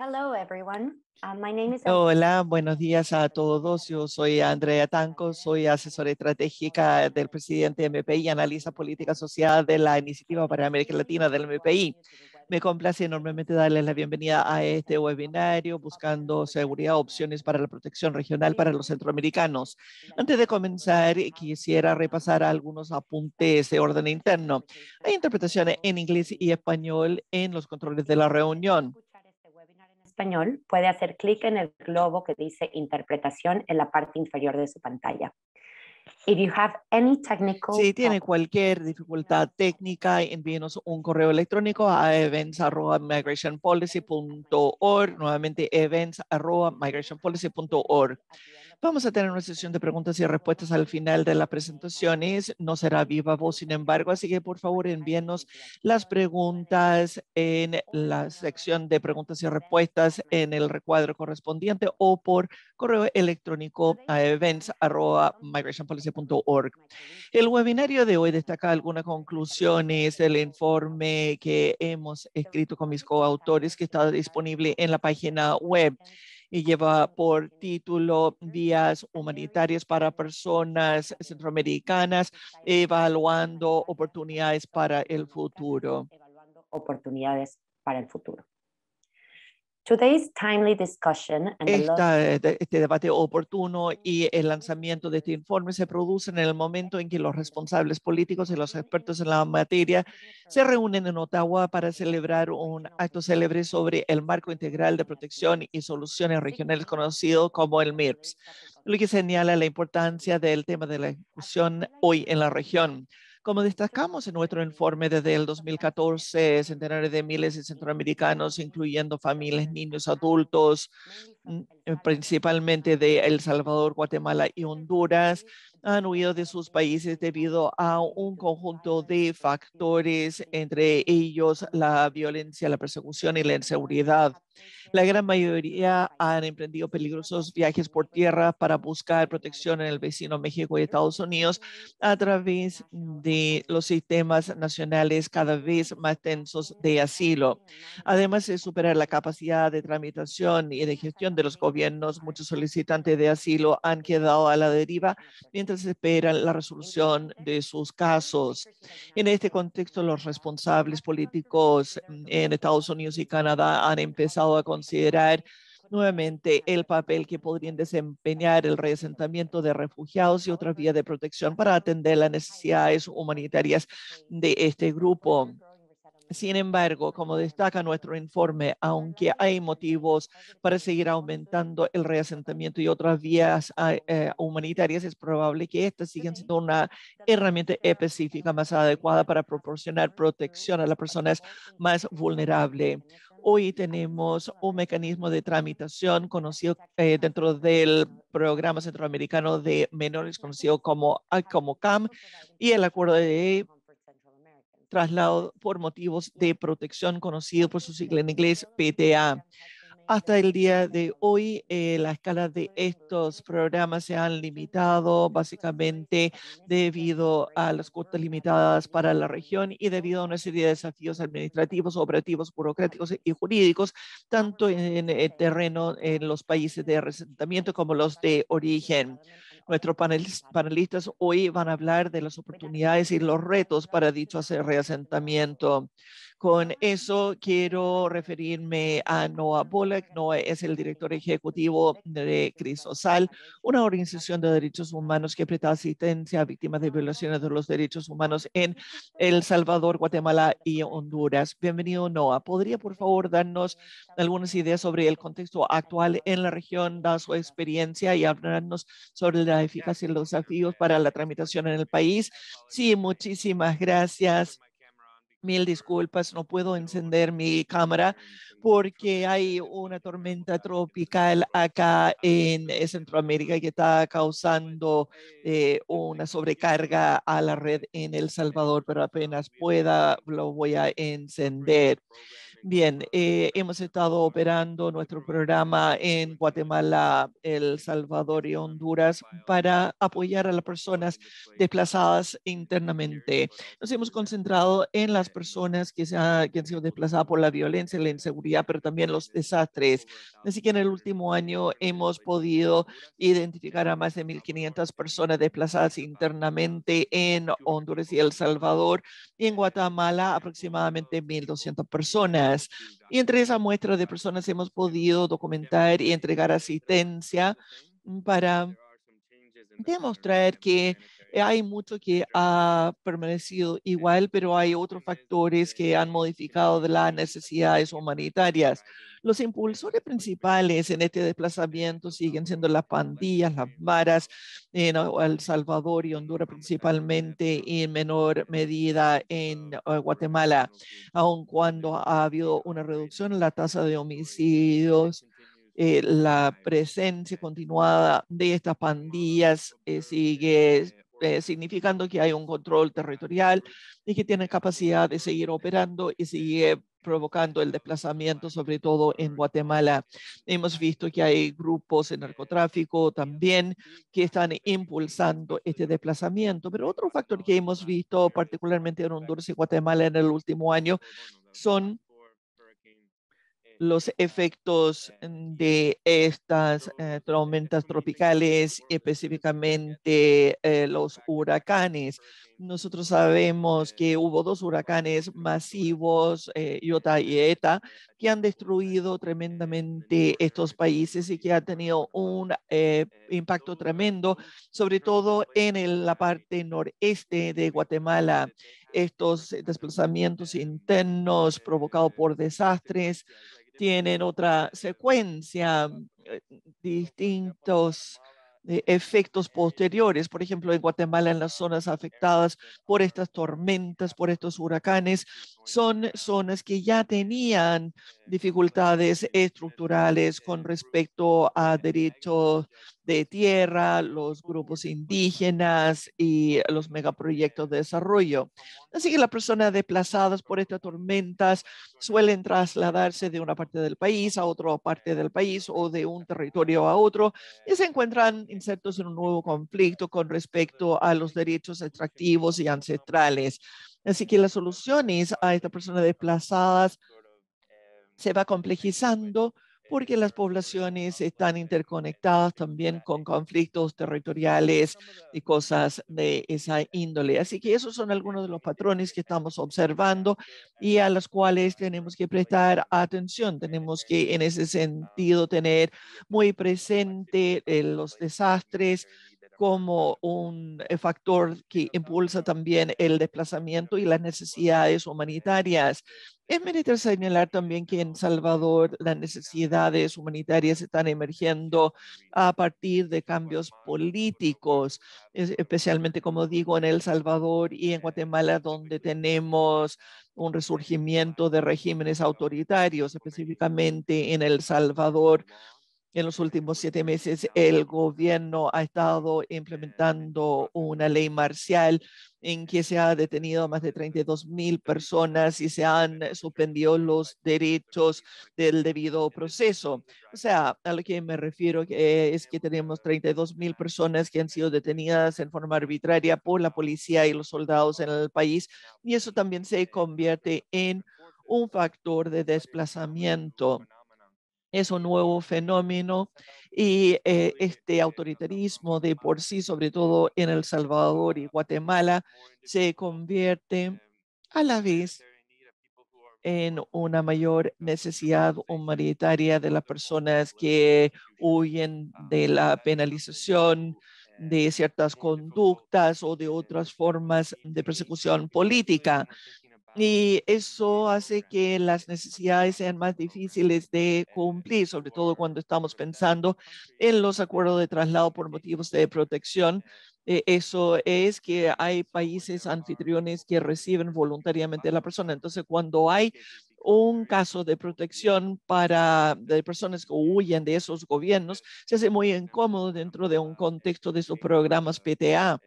Hello, everyone. Uh, Hola, buenos días a todos. Yo soy Andrea Tanco, soy asesora estratégica del presidente de MPI y analista política social de la Iniciativa para América Latina del MPI. Me complace enormemente darles la bienvenida a este webinario buscando seguridad, opciones para la protección regional para los centroamericanos. Antes de comenzar, quisiera repasar algunos apuntes de orden interno. Hay interpretaciones en inglés y español en los controles de la reunión puede hacer clic en el globo que dice interpretación en la parte inferior de su pantalla. If have any technical... Si tiene cualquier dificultad técnica, envíenos un correo electrónico a events.migrationpolicy.org, nuevamente events.migrationpolicy.org. Vamos a tener una sesión de preguntas y respuestas al final de las presentaciones. No será viva voz, sin embargo, así que por favor envíenos las preguntas en la sección de preguntas y respuestas en el recuadro correspondiente o por correo electrónico a events.migrationpolicy.org. El webinario de hoy destaca algunas conclusiones del informe que hemos escrito con mis coautores que está disponible en la página web y lleva por título Vías Humanitarias para Personas Centroamericanas, evaluando oportunidades para el futuro. Oportunidades para el futuro. Este, este debate oportuno y el lanzamiento de este informe se produce en el momento en que los responsables políticos y los expertos en la materia se reúnen en Ottawa para celebrar un acto célebre sobre el marco integral de protección y soluciones regionales conocido como el MIRPS, lo que señala la importancia del tema de la ejecución hoy en la región. Como destacamos en nuestro informe desde el 2014, centenares de miles de centroamericanos, incluyendo familias, niños, adultos, Mm, eh, principalmente de El Salvador, Guatemala y Honduras, han huido de sus países debido a un conjunto de factores, entre ellos la violencia, la persecución y la inseguridad. La gran mayoría han emprendido peligrosos viajes por tierra para buscar protección en el vecino México y Estados Unidos a través de los sistemas nacionales cada vez más tensos de asilo. Además de superar la capacidad de tramitación y de gestión de los gobiernos, muchos solicitantes de asilo han quedado a la deriva mientras esperan la resolución de sus casos. En este contexto, los responsables políticos mm, en Estados Unidos y Canadá han empezado a considerar nuevamente el papel que podrían desempeñar el reasentamiento de refugiados y otras vías de protección para atender las necesidades humanitarias de este grupo. Sin embargo, como destaca nuestro informe, aunque hay motivos para seguir aumentando el reasentamiento y otras vías eh, eh, humanitarias, es probable que estas sigan siendo una herramienta específica más adecuada para proporcionar protección a las personas más vulnerables. Hoy tenemos un mecanismo de tramitación conocido eh, dentro del Programa Centroamericano de Menores, conocido como, como CAM, y el acuerdo de traslado por motivos de protección, conocido por su sigla en inglés PTA. Hasta el día de hoy, eh, la escala de estos programas se han limitado básicamente debido a las cuotas limitadas para la región y debido a una serie de desafíos administrativos, operativos, burocráticos y jurídicos, tanto en el eh, terreno en los países de resentamiento como los de origen. Nuestros panelistas hoy van a hablar de las oportunidades y los retos para dicho reasentamiento. Con eso quiero referirme a Noah Bullock. Noah es el director ejecutivo de Crisosal, una organización de derechos humanos que presta asistencia a víctimas de violaciones de los derechos humanos en El Salvador, Guatemala y Honduras. Bienvenido, Noah. ¿Podría, por favor, darnos algunas ideas sobre el contexto actual en la región, dar su experiencia y hablarnos sobre la eficacia y los desafíos para la tramitación en el país. Sí, muchísimas gracias. Mil disculpas, no puedo encender mi cámara porque hay una tormenta tropical acá en eh, Centroamérica que está causando eh, una sobrecarga a la red en El Salvador, pero apenas pueda lo voy a encender. Bien, eh, hemos estado operando nuestro programa en Guatemala, El Salvador y Honduras para apoyar a las personas desplazadas internamente. Nos hemos concentrado en las personas que, se que han sido desplazadas por la violencia, la inseguridad, pero también los desastres. Así que en el último año hemos podido identificar a más de 1.500 personas desplazadas internamente en Honduras y El Salvador y en Guatemala aproximadamente 1.200 personas. Y entre esa muestra de personas hemos podido documentar y entregar asistencia mm, para demostrar que hay mucho que ha permanecido igual, pero hay otros factores que han modificado las necesidades humanitarias. Los impulsores principales en este desplazamiento siguen siendo las pandillas, las varas en El Salvador y Honduras principalmente y en menor medida en eh, Guatemala, aun cuando ha habido una reducción en la tasa de homicidios eh, la presencia continuada de estas pandillas eh, sigue eh, significando que hay un control territorial y que tiene capacidad de seguir operando y sigue provocando el desplazamiento, sobre todo en Guatemala. Hemos visto que hay grupos de narcotráfico también que están impulsando este desplazamiento, pero otro factor que hemos visto particularmente en Honduras y Guatemala en el último año son los efectos mm, de estas eh, tormentas tropicales, específicamente eh, los huracanes. Nosotros sabemos que hubo dos huracanes masivos, eh, Iota y Eta, que han destruido tremendamente estos países y que ha tenido un eh, impacto tremendo, sobre todo en la parte noreste de Guatemala. Estos desplazamientos internos provocados por desastres tienen otra secuencia, eh, distintos eh, efectos posteriores, por ejemplo, en Guatemala, en las zonas afectadas por estas tormentas, por estos huracanes, son zonas que ya tenían dificultades estructurales con respecto a derechos de tierra, los grupos indígenas y los megaproyectos de desarrollo. Así que las personas desplazadas por estas tormentas suelen trasladarse de una parte del país a otra parte del país o de un territorio a otro y se encuentran insertos en un nuevo conflicto con respecto a los derechos extractivos y ancestrales. Así que las soluciones a estas personas desplazadas se va complejizando porque las poblaciones están interconectadas también con conflictos territoriales y cosas de esa índole. Así que esos son algunos de los patrones que estamos observando y a los cuales tenemos que prestar atención. Tenemos que en ese sentido tener muy presente eh, los desastres como un eh, factor que impulsa también el desplazamiento y las necesidades humanitarias. Es menester señalar también que en Salvador las necesidades humanitarias están emergiendo a partir de cambios políticos, especialmente, como digo, en El Salvador y en Guatemala, donde tenemos un resurgimiento de regímenes autoritarios, específicamente en El Salvador en los últimos siete meses, el gobierno ha estado implementando una ley marcial en que se ha detenido a más de 32 mil personas y se han suspendido los derechos del debido proceso. O sea, a lo que me refiero es que tenemos 32 mil personas que han sido detenidas en forma arbitraria por la policía y los soldados en el país y eso también se convierte en un factor de desplazamiento es un nuevo fenómeno y eh, este autoritarismo de por sí, sobre todo en El Salvador y Guatemala, se convierte a la vez en una mayor necesidad humanitaria de las personas que huyen de la penalización de ciertas conductas o de otras formas de persecución política. Y eso hace que las necesidades sean más difíciles de eh, cumplir, sobre todo cuando estamos pensando en los acuerdos de traslado por motivos de protección. Eh, eso es que hay países anfitriones que reciben voluntariamente a la persona. Entonces, cuando hay un caso de protección para de personas que huyen de esos gobiernos, se hace muy incómodo dentro de un contexto de esos programas PTA.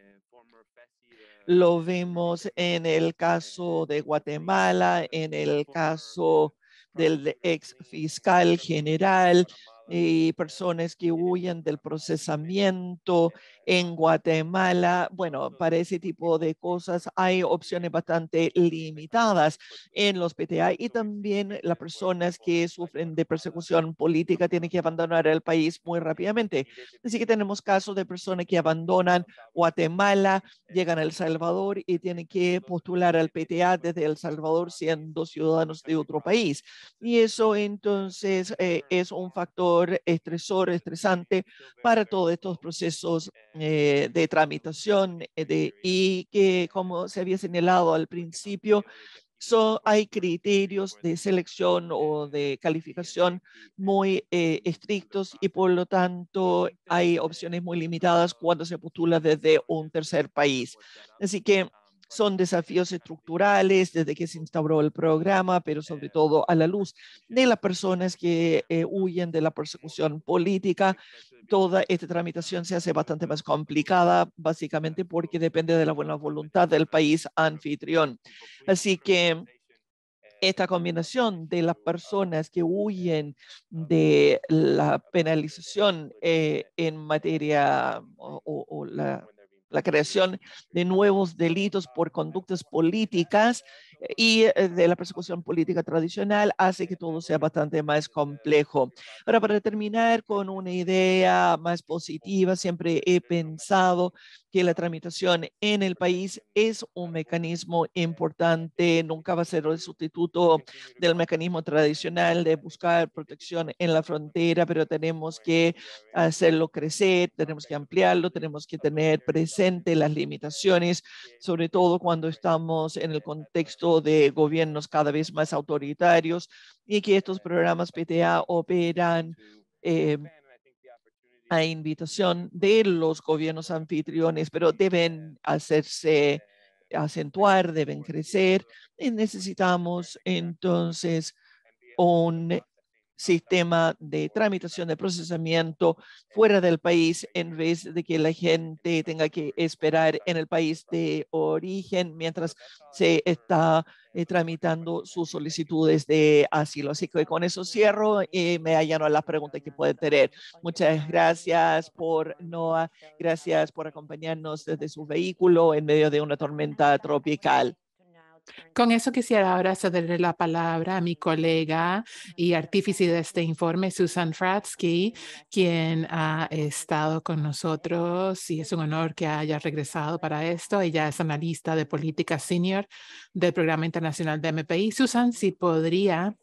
Lo vemos en el caso de Guatemala, en el caso del ex fiscal general, y eh, personas que huyen del procesamiento en Guatemala. Bueno, para ese tipo de cosas hay opciones bastante limitadas en los PTA y también las personas que sufren de persecución política tienen que abandonar el país muy rápidamente. Así que tenemos casos de personas que abandonan Guatemala, llegan a El Salvador y tienen que postular al PTA desde El Salvador siendo ciudadanos de otro país. Y eso entonces eh, es un factor estresor, estresante para todos estos procesos eh, de tramitación eh, de, y que, como se había señalado al principio, son hay criterios de selección o de calificación muy eh, estrictos y por lo tanto hay opciones muy limitadas cuando se postula desde un tercer país. Así que son desafíos estructurales desde que se instauró el programa, pero sobre todo a la luz de las personas que eh, huyen de la persecución política. Toda esta tramitación se hace bastante más complicada, básicamente porque depende de la buena voluntad del país anfitrión. Así que esta combinación de las personas que huyen de la penalización eh, en materia o la la creación de nuevos delitos por conductas políticas eh, y eh, de la persecución política tradicional hace que todo sea bastante más complejo. Ahora, para terminar con una idea más positiva, siempre he pensado que la tramitación en el país es un mecanismo importante, nunca va a ser el sustituto del mecanismo tradicional de buscar protección en la frontera, pero tenemos que hacerlo crecer, tenemos que ampliarlo, tenemos que tener presente las limitaciones, sobre todo cuando estamos en el contexto de gobiernos cada vez más autoritarios y que estos programas PTA operan eh, a invitación de los gobiernos anfitriones, pero deben hacerse acentuar, deben crecer y necesitamos entonces un sistema de tramitación de procesamiento fuera del país en vez de que la gente tenga que esperar en el país de origen mientras se está eh, tramitando sus solicitudes de asilo. Así que con eso cierro y me allano a las preguntas que pueden tener. Muchas gracias por Noah, gracias por acompañarnos desde su vehículo en medio de una tormenta tropical. Con eso quisiera ahora cederle la palabra a mi colega y artífice de este informe, Susan Fratsky, quien ha estado con nosotros y es un honor que haya regresado para esto. Ella es analista de política senior del Programa Internacional de MPI. Susan, si podría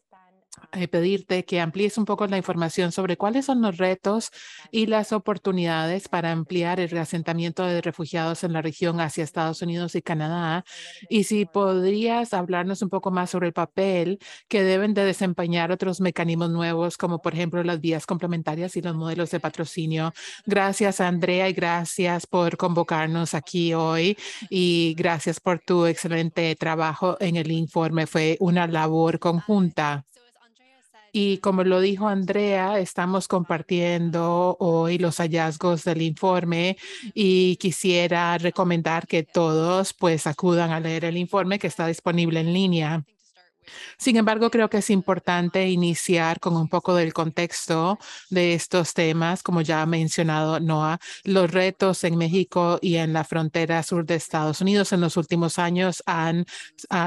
eh, pedirte que amplíes un poco la información sobre cuáles son los retos y las oportunidades para ampliar el reasentamiento de refugiados en la región hacia Estados Unidos y Canadá. Y si podrías hablarnos un poco más sobre el papel que deben de desempeñar otros mecanismos nuevos, como por ejemplo las vías complementarias y los modelos de patrocinio. Gracias, Andrea, y gracias por convocarnos aquí hoy. Y gracias por tu excelente trabajo en el informe. Fue una labor conjunta. Y como lo dijo Andrea, estamos compartiendo hoy los hallazgos del informe y quisiera recomendar que todos pues acudan a leer el informe que está disponible en línea. Sin embargo, creo que es importante iniciar con un poco del contexto de estos temas, como ya ha mencionado Noah, los retos en México y en la frontera sur de Estados Unidos en los últimos años han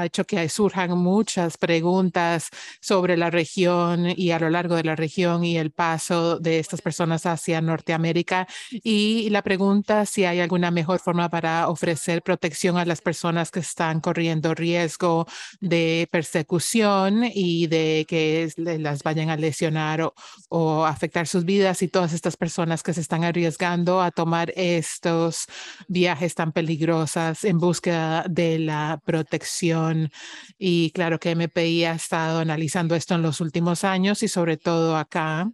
hecho que surjan muchas preguntas sobre la región y a lo largo de la región y el paso de estas personas hacia Norteamérica y la pregunta si hay alguna mejor forma para ofrecer protección a las personas que están corriendo riesgo de persecución y de que es, las vayan a lesionar o, o, afectar sus vidas y todas estas personas que se están arriesgando a tomar estos viajes tan peligrosos en búsqueda de la protección. Y claro que MPI ha estado analizando esto en los últimos años y sobre todo acá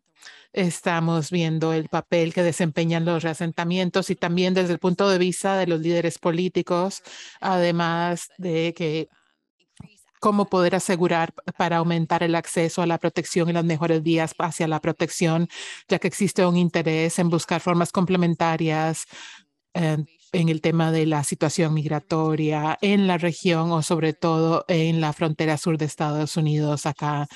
estamos viendo el papel que desempeñan los reasentamientos y también desde el punto de vista de los líderes políticos, además de que cómo poder asegurar para aumentar el acceso a la protección y las mejores vías hacia la protección, ya que existe un interés en buscar formas complementarias eh, en el tema de la situación migratoria en la región o sobre todo en la frontera sur de Estados Unidos acá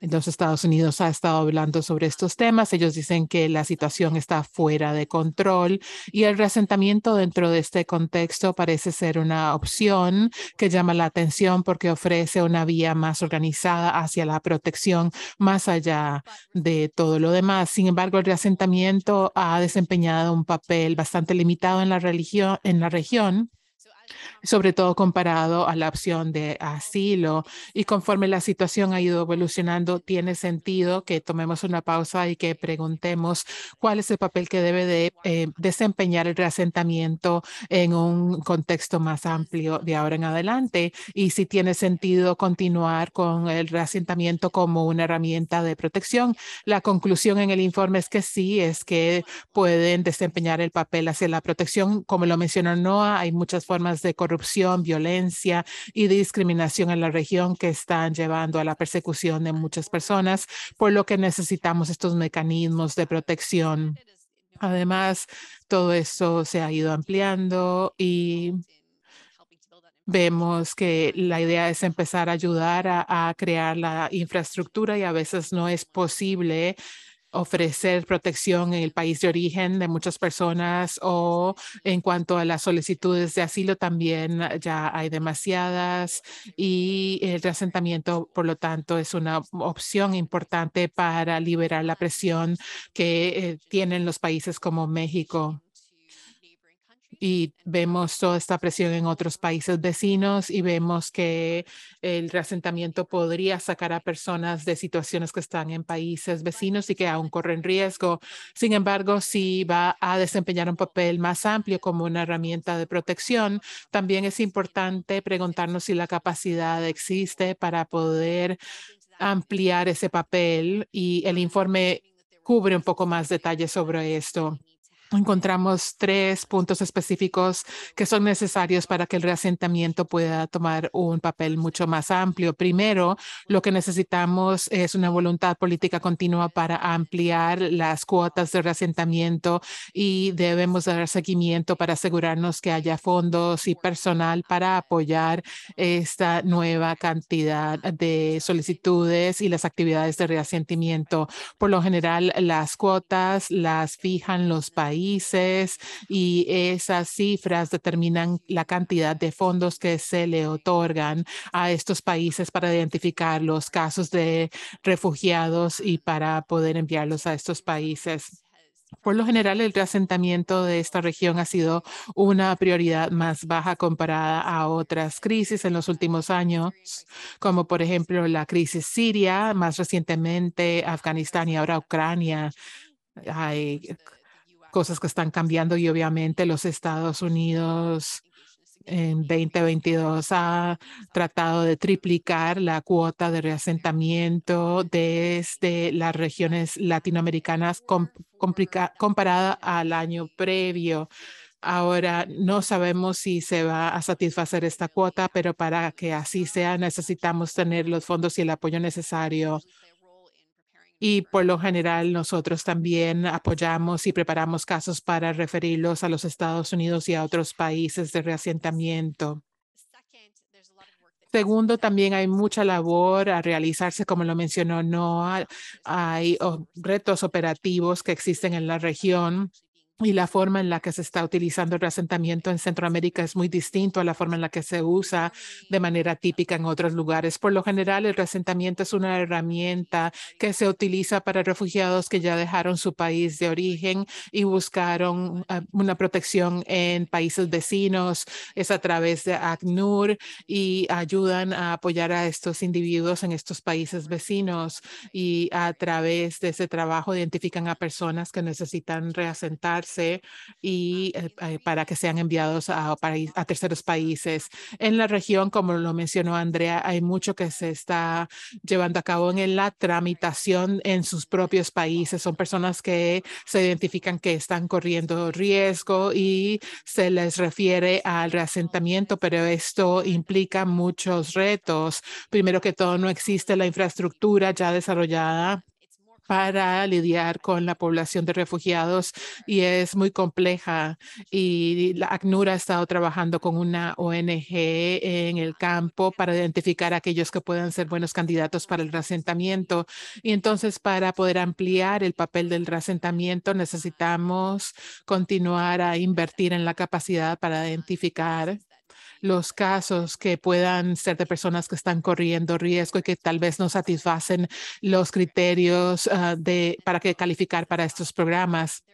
los Estados Unidos ha estado hablando sobre estos temas. Ellos dicen que la situación está fuera de control y el reasentamiento dentro de este contexto parece ser una opción que llama la atención porque ofrece una vía más organizada hacia la protección más allá de todo lo demás. Sin embargo, el reasentamiento ha desempeñado un papel bastante limitado en la religión, en la región sobre todo comparado a la opción de asilo. Y conforme la situación ha ido evolucionando, tiene sentido que tomemos una pausa y que preguntemos cuál es el papel que debe de eh, desempeñar el reasentamiento en un contexto más amplio de ahora en adelante y si tiene sentido continuar con el reasentamiento como una herramienta de protección. La conclusión en el informe es que sí, es que pueden desempeñar el papel hacia la protección. Como lo mencionó Noah, hay muchas formas de corrupción, violencia y discriminación en la región que están llevando a la persecución de muchas personas, por lo que necesitamos estos mecanismos de protección. Además, todo eso se ha ido ampliando y vemos que la idea es empezar a ayudar a crear la infraestructura y a veces no es posible ofrecer protección en el país de origen de muchas personas o en cuanto a las solicitudes de asilo también ah, ya hay demasiadas y el reasentamiento, por lo tanto, es una opción importante para liberar la presión que eh, tienen los países como México y vemos toda esta presión en otros países vecinos y vemos que el reasentamiento podría sacar a personas de situaciones que están en países vecinos y que aún corren riesgo. Sin embargo, si va a desempeñar un papel más amplio como una herramienta de protección, también es importante preguntarnos si la capacidad existe para poder ampliar ese papel y el informe cubre un poco más detalles sobre esto encontramos tres puntos específicos que son necesarios para que el reasentamiento pueda tomar un papel mucho más amplio. Primero, lo que necesitamos es una voluntad política continua para ampliar las cuotas de reasentamiento y debemos dar seguimiento para asegurarnos que haya fondos y personal para apoyar esta nueva cantidad de solicitudes y las actividades de reasentimiento. Por lo general, las cuotas las fijan los países países y esas cifras determinan la cantidad de fondos que se le otorgan a estos países para identificar los casos de refugiados y para poder enviarlos a estos países. Por lo general, el reasentamiento de esta región ha sido una prioridad más baja comparada a otras crisis en los últimos años, como por ejemplo la crisis siria, más recientemente Afganistán y ahora Ucrania. Hay cosas que están cambiando y obviamente los Estados Unidos en 2022 ha tratado de triplicar la cuota de reasentamiento desde las regiones latinoamericanas comparada al año previo. Ahora no sabemos si se va a satisfacer esta cuota, pero para que así sea necesitamos tener los fondos y el apoyo necesario y por lo general nosotros también apoyamos y preparamos casos para referirlos a los Estados Unidos y a otros países de reasentamiento. Segundo, también hay mucha labor a realizarse, como lo mencionó Noah. Hay retos operativos que existen en la región y la forma en la que se está utilizando el reasentamiento en Centroamérica es muy distinto a la forma en la que se usa de manera típica en otros lugares. Por lo general, el reasentamiento es una herramienta que se utiliza para refugiados que ya dejaron su país de origen y buscaron ah, una protección en países vecinos. Es a través de ACNUR y ayudan a apoyar a estos individuos en estos países vecinos y a través de ese trabajo identifican a personas que necesitan reasentarse y eh, eh, para que sean enviados a, a, terceros países. En la región, como lo mencionó Andrea, hay mucho que se está llevando a cabo en la tramitación en sus propios países. Son personas que se identifican que están corriendo riesgo y se les refiere al reasentamiento, pero esto implica muchos retos. Primero que todo, no existe la infraestructura ya desarrollada para lidiar con la población de refugiados y es muy compleja. Y la ACNUR ha estado trabajando con una ONG en el campo para identificar a aquellos que puedan ser buenos candidatos para el reasentamiento. Y entonces, para poder ampliar el papel del reasentamiento, necesitamos continuar a invertir en la capacidad para identificar los casos que puedan ser de personas que están corriendo riesgo y que tal vez no satisfacen los criterios ah, de, para que calificar para estos programas.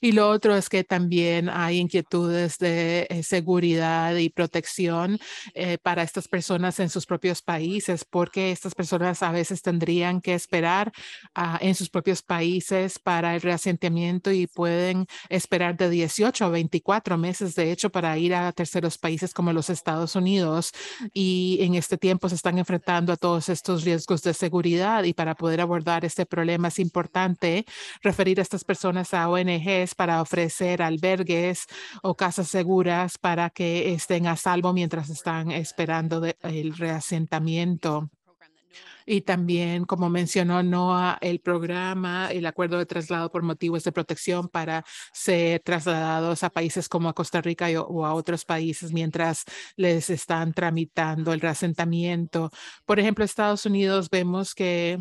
Y lo otro es que también hay inquietudes de eh, seguridad y protección eh, para estas personas en sus propios países, porque estas personas a veces tendrían que esperar ah, en sus propios países para el reasentamiento y pueden esperar de 18 a 24 meses, de hecho, para ir a terceros países como los Estados Unidos. Y en este tiempo se están enfrentando a todos estos riesgos de seguridad y para poder abordar este problema es importante referir a estas personas a ONG para ofrecer albergues o casas seguras para que estén a salvo mientras están esperando el reasentamiento. Y también, como mencionó Noah, el programa, el acuerdo de traslado por motivos de protección para ser trasladados a países como a Costa Rica o a otros países mientras les están tramitando el reasentamiento. Por ejemplo, Estados Unidos vemos que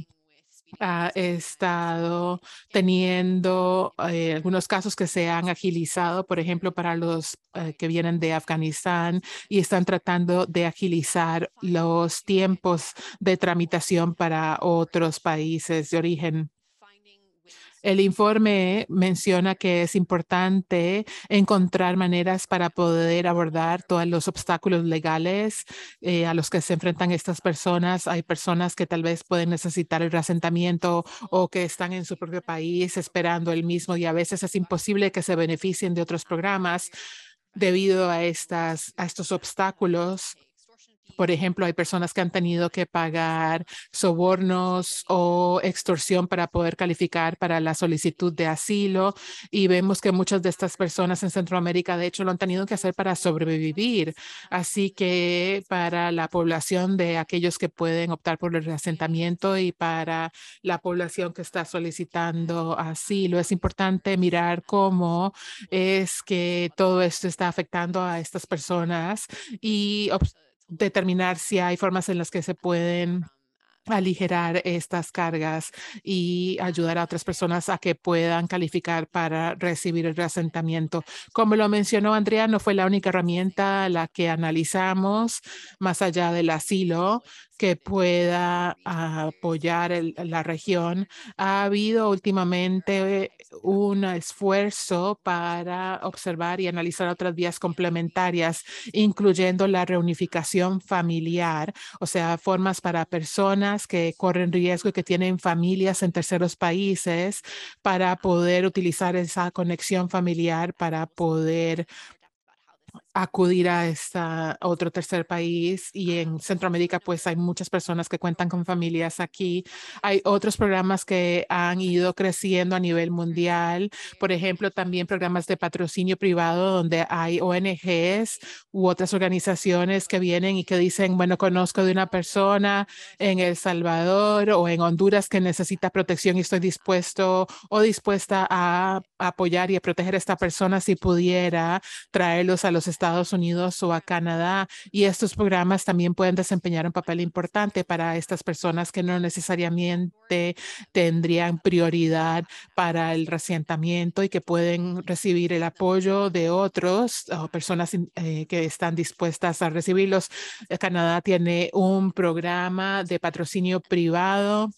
ha estado teniendo eh, algunos casos que se han agilizado, por ejemplo, para los eh, que vienen de Afganistán y están tratando de agilizar los tiempos de tramitación para otros países de origen. El informe menciona que es importante encontrar maneras para poder abordar todos los obstáculos legales eh, a los que se enfrentan estas personas. Hay personas que tal vez pueden necesitar el reasentamiento o que están en su propio país esperando el mismo y a veces es imposible que se beneficien de otros programas debido a, estas, a estos obstáculos por ejemplo, hay personas que han tenido que pagar sobornos o extorsión para poder calificar para la solicitud de asilo y vemos que muchas de estas personas en Centroamérica, de hecho, lo han tenido que hacer para sobrevivir. Así que para la población de aquellos que pueden optar por el reasentamiento y para la población que está solicitando asilo, es importante mirar cómo es que todo esto está afectando a estas personas y determinar si hay formas en las que se pueden aligerar estas cargas y ayudar a otras personas a que puedan calificar para recibir el reasentamiento. Como lo mencionó Andrea, no fue la única herramienta la que analizamos más allá del asilo que pueda ah, apoyar la región. Ha habido últimamente un esfuerzo para observar y analizar otras vías complementarias, incluyendo la reunificación familiar, o sea, formas para personas que corren riesgo y que tienen familias en terceros países para poder utilizar esa conexión familiar para poder acudir a, esta, otro tercer país y en Centroamérica pues hay muchas personas que cuentan con familias aquí. Hay otros programas que han ido creciendo a nivel mundial, por ejemplo también programas de patrocinio privado donde hay ONGs u otras organizaciones que vienen y que dicen, bueno, conozco de una persona en El Salvador o en Honduras que necesita protección y estoy dispuesto o dispuesta a apoyar y a proteger a esta persona si pudiera traerlos a los Estados Unidos o a Canadá. Y estos programas también pueden desempeñar un papel importante para estas personas que no necesariamente tendrían prioridad para el resentamiento y que pueden recibir el apoyo de otros o personas eh, que están dispuestas a recibirlos. Canadá tiene un programa de patrocinio privado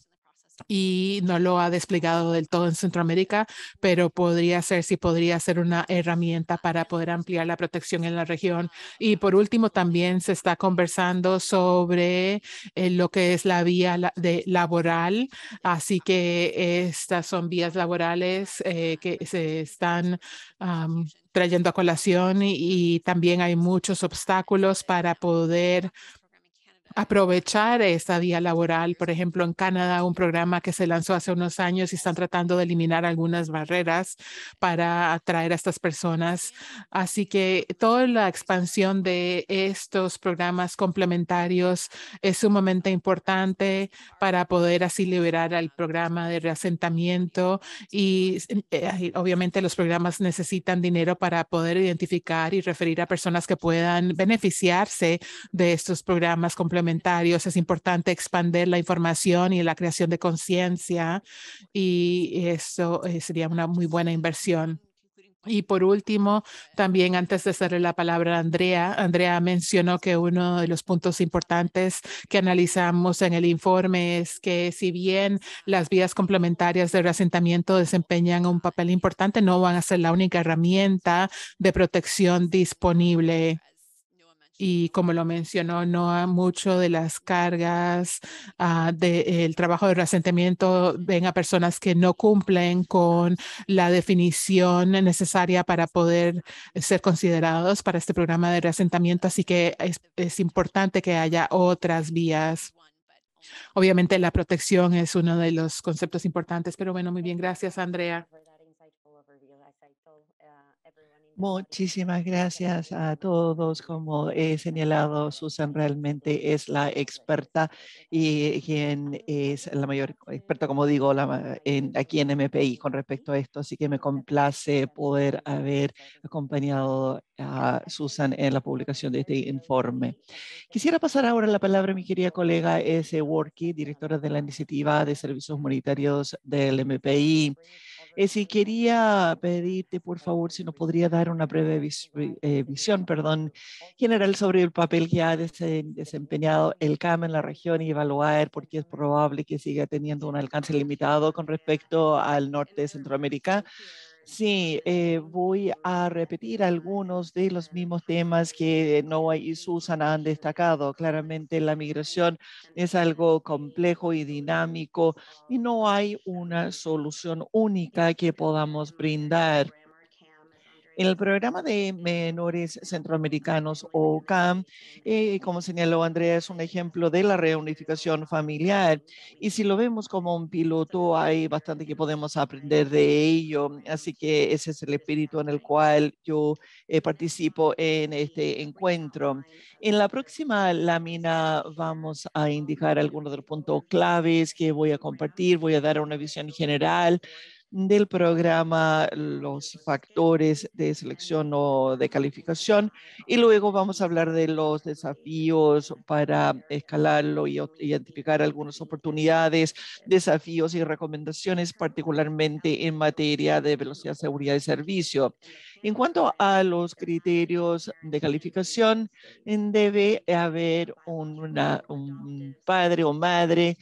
y no lo ha desplegado del todo en Centroamérica, pero podría ser, si podría ser una herramienta para poder ampliar la protección en la región. Y por último, también se está conversando sobre eh, lo que es la vía de, laboral, así que estas son vías laborales eh, que se están... trayendo a colación y también hay muchos obstáculos para poder aprovechar esta vía laboral. Por ejemplo, en Canadá, un programa que se lanzó hace unos años y están tratando de eliminar algunas barreras para atraer a estas personas. Así que toda la expansión de estos programas complementarios es sumamente importante para poder así liberar al programa de reasentamiento y eh, obviamente los programas necesitan dinero para poder identificar y referir a personas que puedan beneficiarse de estos programas complementarios es importante expandir la información y la creación de conciencia y eso eh, sería una muy buena inversión. Y por último, también antes de hacerle la palabra a Andrea, Andrea mencionó que uno de los puntos importantes que analizamos en el informe es que si bien las vías complementarias de reasentamiento desempeñan un papel importante, no van a ser la única herramienta de protección disponible y como lo mencionó no a mucho de las cargas ah, del trabajo de reasentamiento ven a personas que no cumplen con la definición necesaria para poder ser considerados para este programa de reasentamiento. así que es importante que haya otras vías. Obviamente la protección es uno de los conceptos importantes, pero bueno, muy bien, gracias Andrea. Muchísimas gracias a todos. Como he señalado, Susan realmente es la experta y quien es la mayor experta, como digo, la, en, aquí en MPI con respecto a esto. Así que me complace poder haber acompañado a Susan en la publicación de este informe. Quisiera pasar ahora la palabra a mi querida colega S. Worky, directora de la Iniciativa de Servicios Humanitarios del MPI. Eh, si quería pedirte, por favor, si nos podría dar una breve eh, visión general sobre el papel que ha desempeñado el CAM en la región y evaluar por qué es probable que siga teniendo un alcance limitado con respecto al norte de Centroamérica. Sí, eh, voy a repetir algunos de los mismos temas que Noah y Susan han destacado. Claramente la migración es algo complejo y dinámico y no hay una solución única que podamos brindar. En El programa de menores centroamericanos o CAM, eh, como señaló Andrea, es un ejemplo de la reunificación familiar. Y si lo vemos como un piloto, hay bastante que podemos aprender de ello. Así que ese es el espíritu en el cual yo eh, participo en este encuentro. En la próxima lámina vamos a indicar algunos de los puntos claves que voy a compartir. Voy a dar una visión general del programa, los factores de selección o de calificación y luego vamos a hablar de los desafíos para escalarlo y identificar algunas oportunidades, desafíos y recomendaciones, particularmente en materia de velocidad, seguridad y servicio. En cuanto a los criterios de calificación, debe haber un padre o madre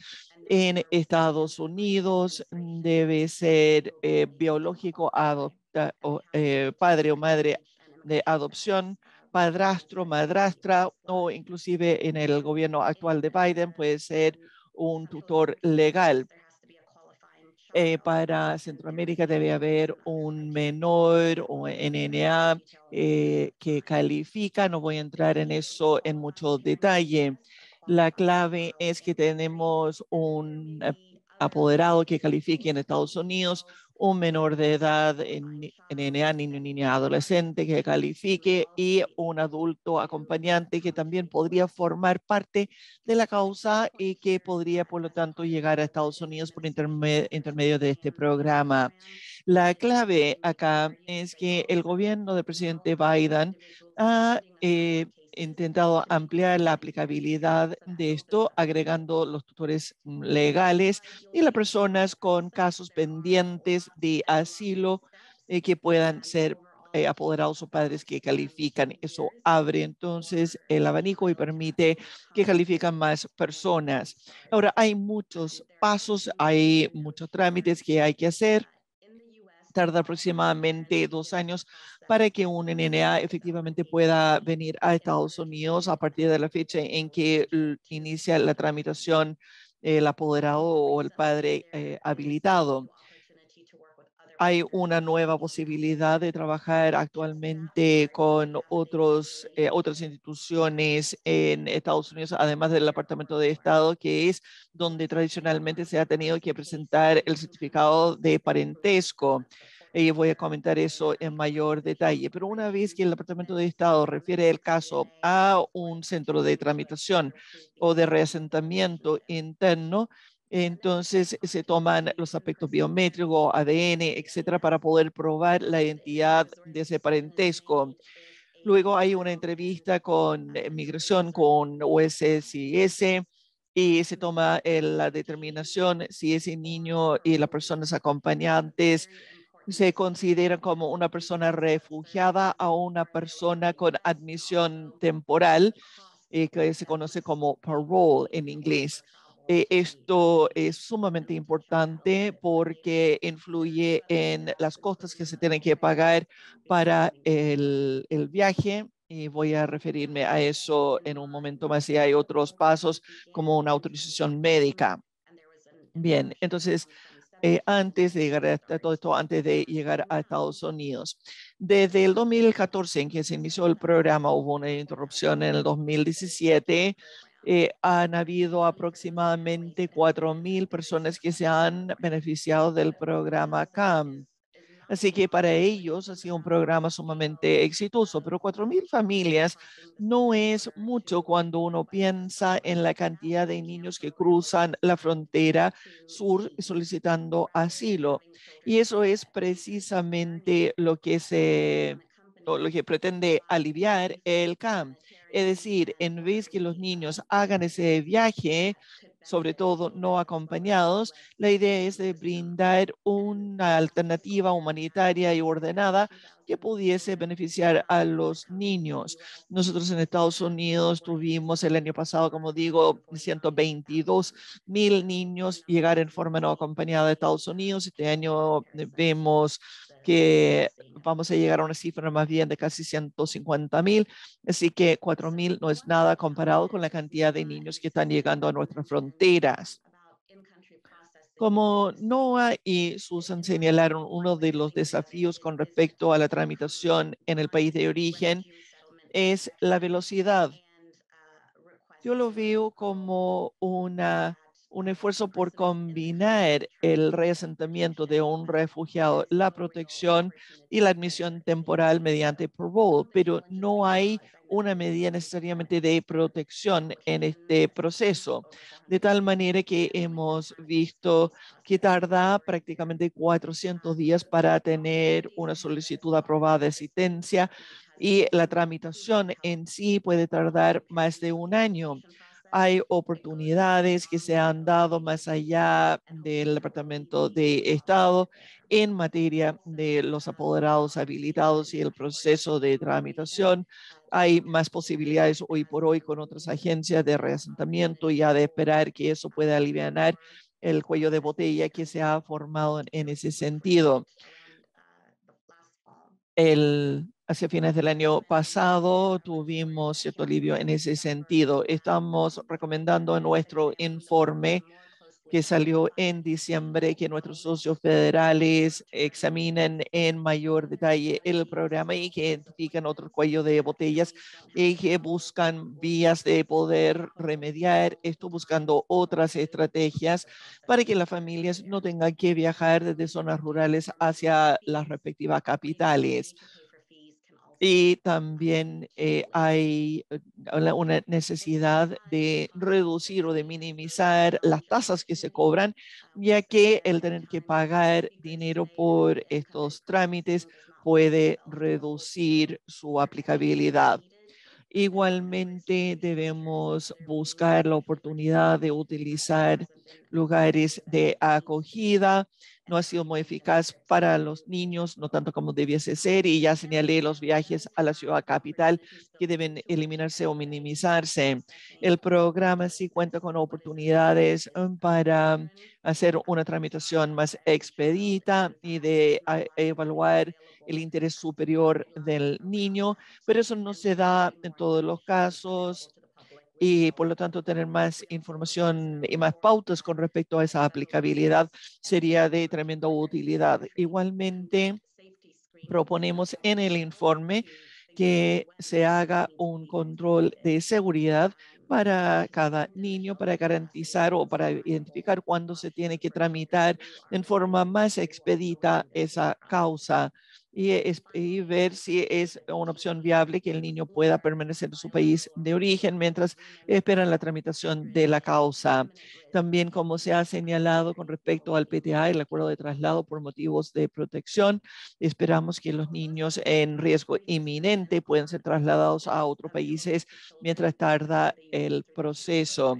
en Estados Unidos debe ser eh, biológico, eh, padre o madre de adopción, padrastro, madrastra o inclusive en el gobierno actual de Biden puede ser un tutor legal. Eh, para Centroamérica debe haber un menor o NNA que califica. No voy a entrar en eso en mucho detalle. La clave es que tenemos un apoderado que califique en Estados Unidos, un menor de edad, NNA, niño, niña, adolescente que califique y un adulto acompañante que también podría formar parte de la causa y que podría, por lo tanto, llegar a Estados Unidos por intermedio de este programa. La clave acá es que el gobierno del presidente Biden ha eh, intentado ampliar la aplicabilidad de esto, agregando los tutores mm, legales y las personas con casos pendientes de asilo eh, que puedan ser eh, apoderados o padres que califican. Eso abre entonces el abanico y permite que califican más personas. Ahora, hay muchos pasos, hay muchos trámites que hay que hacer tarda aproximadamente dos años para que un NNA efectivamente pueda venir a Estados Unidos a partir de la fecha en que inicia la tramitación el apoderado o el padre eh, habilitado. Hay una nueva posibilidad de trabajar actualmente con otros, eh, otras instituciones en Estados Unidos, además del Departamento de Estado, que es donde tradicionalmente se ha tenido que presentar el certificado de parentesco y voy a comentar eso en mayor detalle. Pero una vez que el Departamento de Estado refiere el caso a un centro de tramitación o de reasentamiento interno, entonces se toman los aspectos biométricos, ADN, etcétera, para poder probar la identidad de ese parentesco. Luego hay una entrevista con eh, migración, con USCIS, y se toma eh, la determinación si ese niño y las personas acompañantes se considera como una persona refugiada a una persona con admisión temporal, eh, que se conoce como parole en inglés. Eh, esto es sumamente importante porque influye en las costas que se tienen que pagar para el, el viaje y voy a referirme a eso en un momento más y hay otros pasos como una autorización médica. Bien, entonces eh, antes de llegar a todo antes de llegar a Estados Unidos. Desde el 2014 en que se inició el programa, hubo una interrupción en el 2017. Eh, han habido aproximadamente 4.000 personas que se han beneficiado del programa CAM. Así que para ellos ha sido un programa sumamente exitoso, pero 4.000 familias no es mucho cuando uno piensa en la cantidad de niños que cruzan la frontera sur solicitando asilo. Y eso es precisamente lo que se lo que pretende aliviar el CAM. Es decir, en vez que los niños hagan ese viaje sobre todo no acompañados. La idea es de brindar una alternativa humanitaria y ordenada que pudiese beneficiar a los niños. Nosotros en Estados Unidos tuvimos el año pasado, como digo, 122 mil niños llegar en forma no acompañada a Estados Unidos. Este año vemos que vamos a llegar a una cifra más bien de casi 150 mil, así que 4 mil no es nada comparado con la cantidad de niños que están llegando a nuestras fronteras. Como Noah y Susan señalaron, uno de los desafíos con respecto a la tramitación en el país de origen es la velocidad. Yo lo veo como una un esfuerzo por combinar el reasentamiento de un refugiado, la protección y la admisión temporal mediante parole, pero no hay una medida necesariamente de protección en este proceso, de tal manera que hemos visto que tarda prácticamente 400 días para tener una solicitud aprobada de asistencia y la tramitación en sí puede tardar más de un año hay oportunidades que se han dado más allá del Departamento de Estado en materia de los apoderados habilitados y el proceso de tramitación. Hay más posibilidades hoy por hoy con otras agencias de reasentamiento y ha de esperar que eso pueda aliviar el cuello de botella que se ha formado en ese sentido. El Hacia fines del año pasado tuvimos cierto alivio en ese sentido. Estamos recomendando en nuestro informe que salió en diciembre que nuestros socios federales examinen en mayor detalle el programa y que identifiquen otro cuello de botellas y que buscan vías de poder remediar esto buscando otras estrategias para que las familias no tengan que viajar desde zonas rurales hacia las respectivas capitales y también eh, hay eh, una necesidad de reducir o de minimizar las tasas que se cobran, ya que el tener que pagar dinero por estos trámites puede reducir su aplicabilidad. Igualmente debemos buscar la oportunidad de utilizar lugares de acogida no ha sido muy eficaz para los niños, no tanto como debiese ser, y ya señalé los viajes a la ciudad capital que deben eliminarse o minimizarse. El programa sí cuenta con oportunidades eh, para hacer una tramitación más expedita y de eh, evaluar el interés superior del niño, pero eso no se da en todos los casos y por lo tanto tener más información y más pautas con respecto a esa aplicabilidad sería de tremenda utilidad. Igualmente, proponemos en el informe que se haga un control de seguridad para cada niño para garantizar o para identificar cuándo se tiene que tramitar en forma más expedita esa causa y, ver si es una opción viable que el niño pueda permanecer en su país de origen mientras esperan la tramitación de la causa. También, como se ha señalado con respecto al PTA, el acuerdo de traslado por motivos de protección, esperamos que los niños en riesgo inminente puedan ser trasladados a otros países mientras tarda el proceso.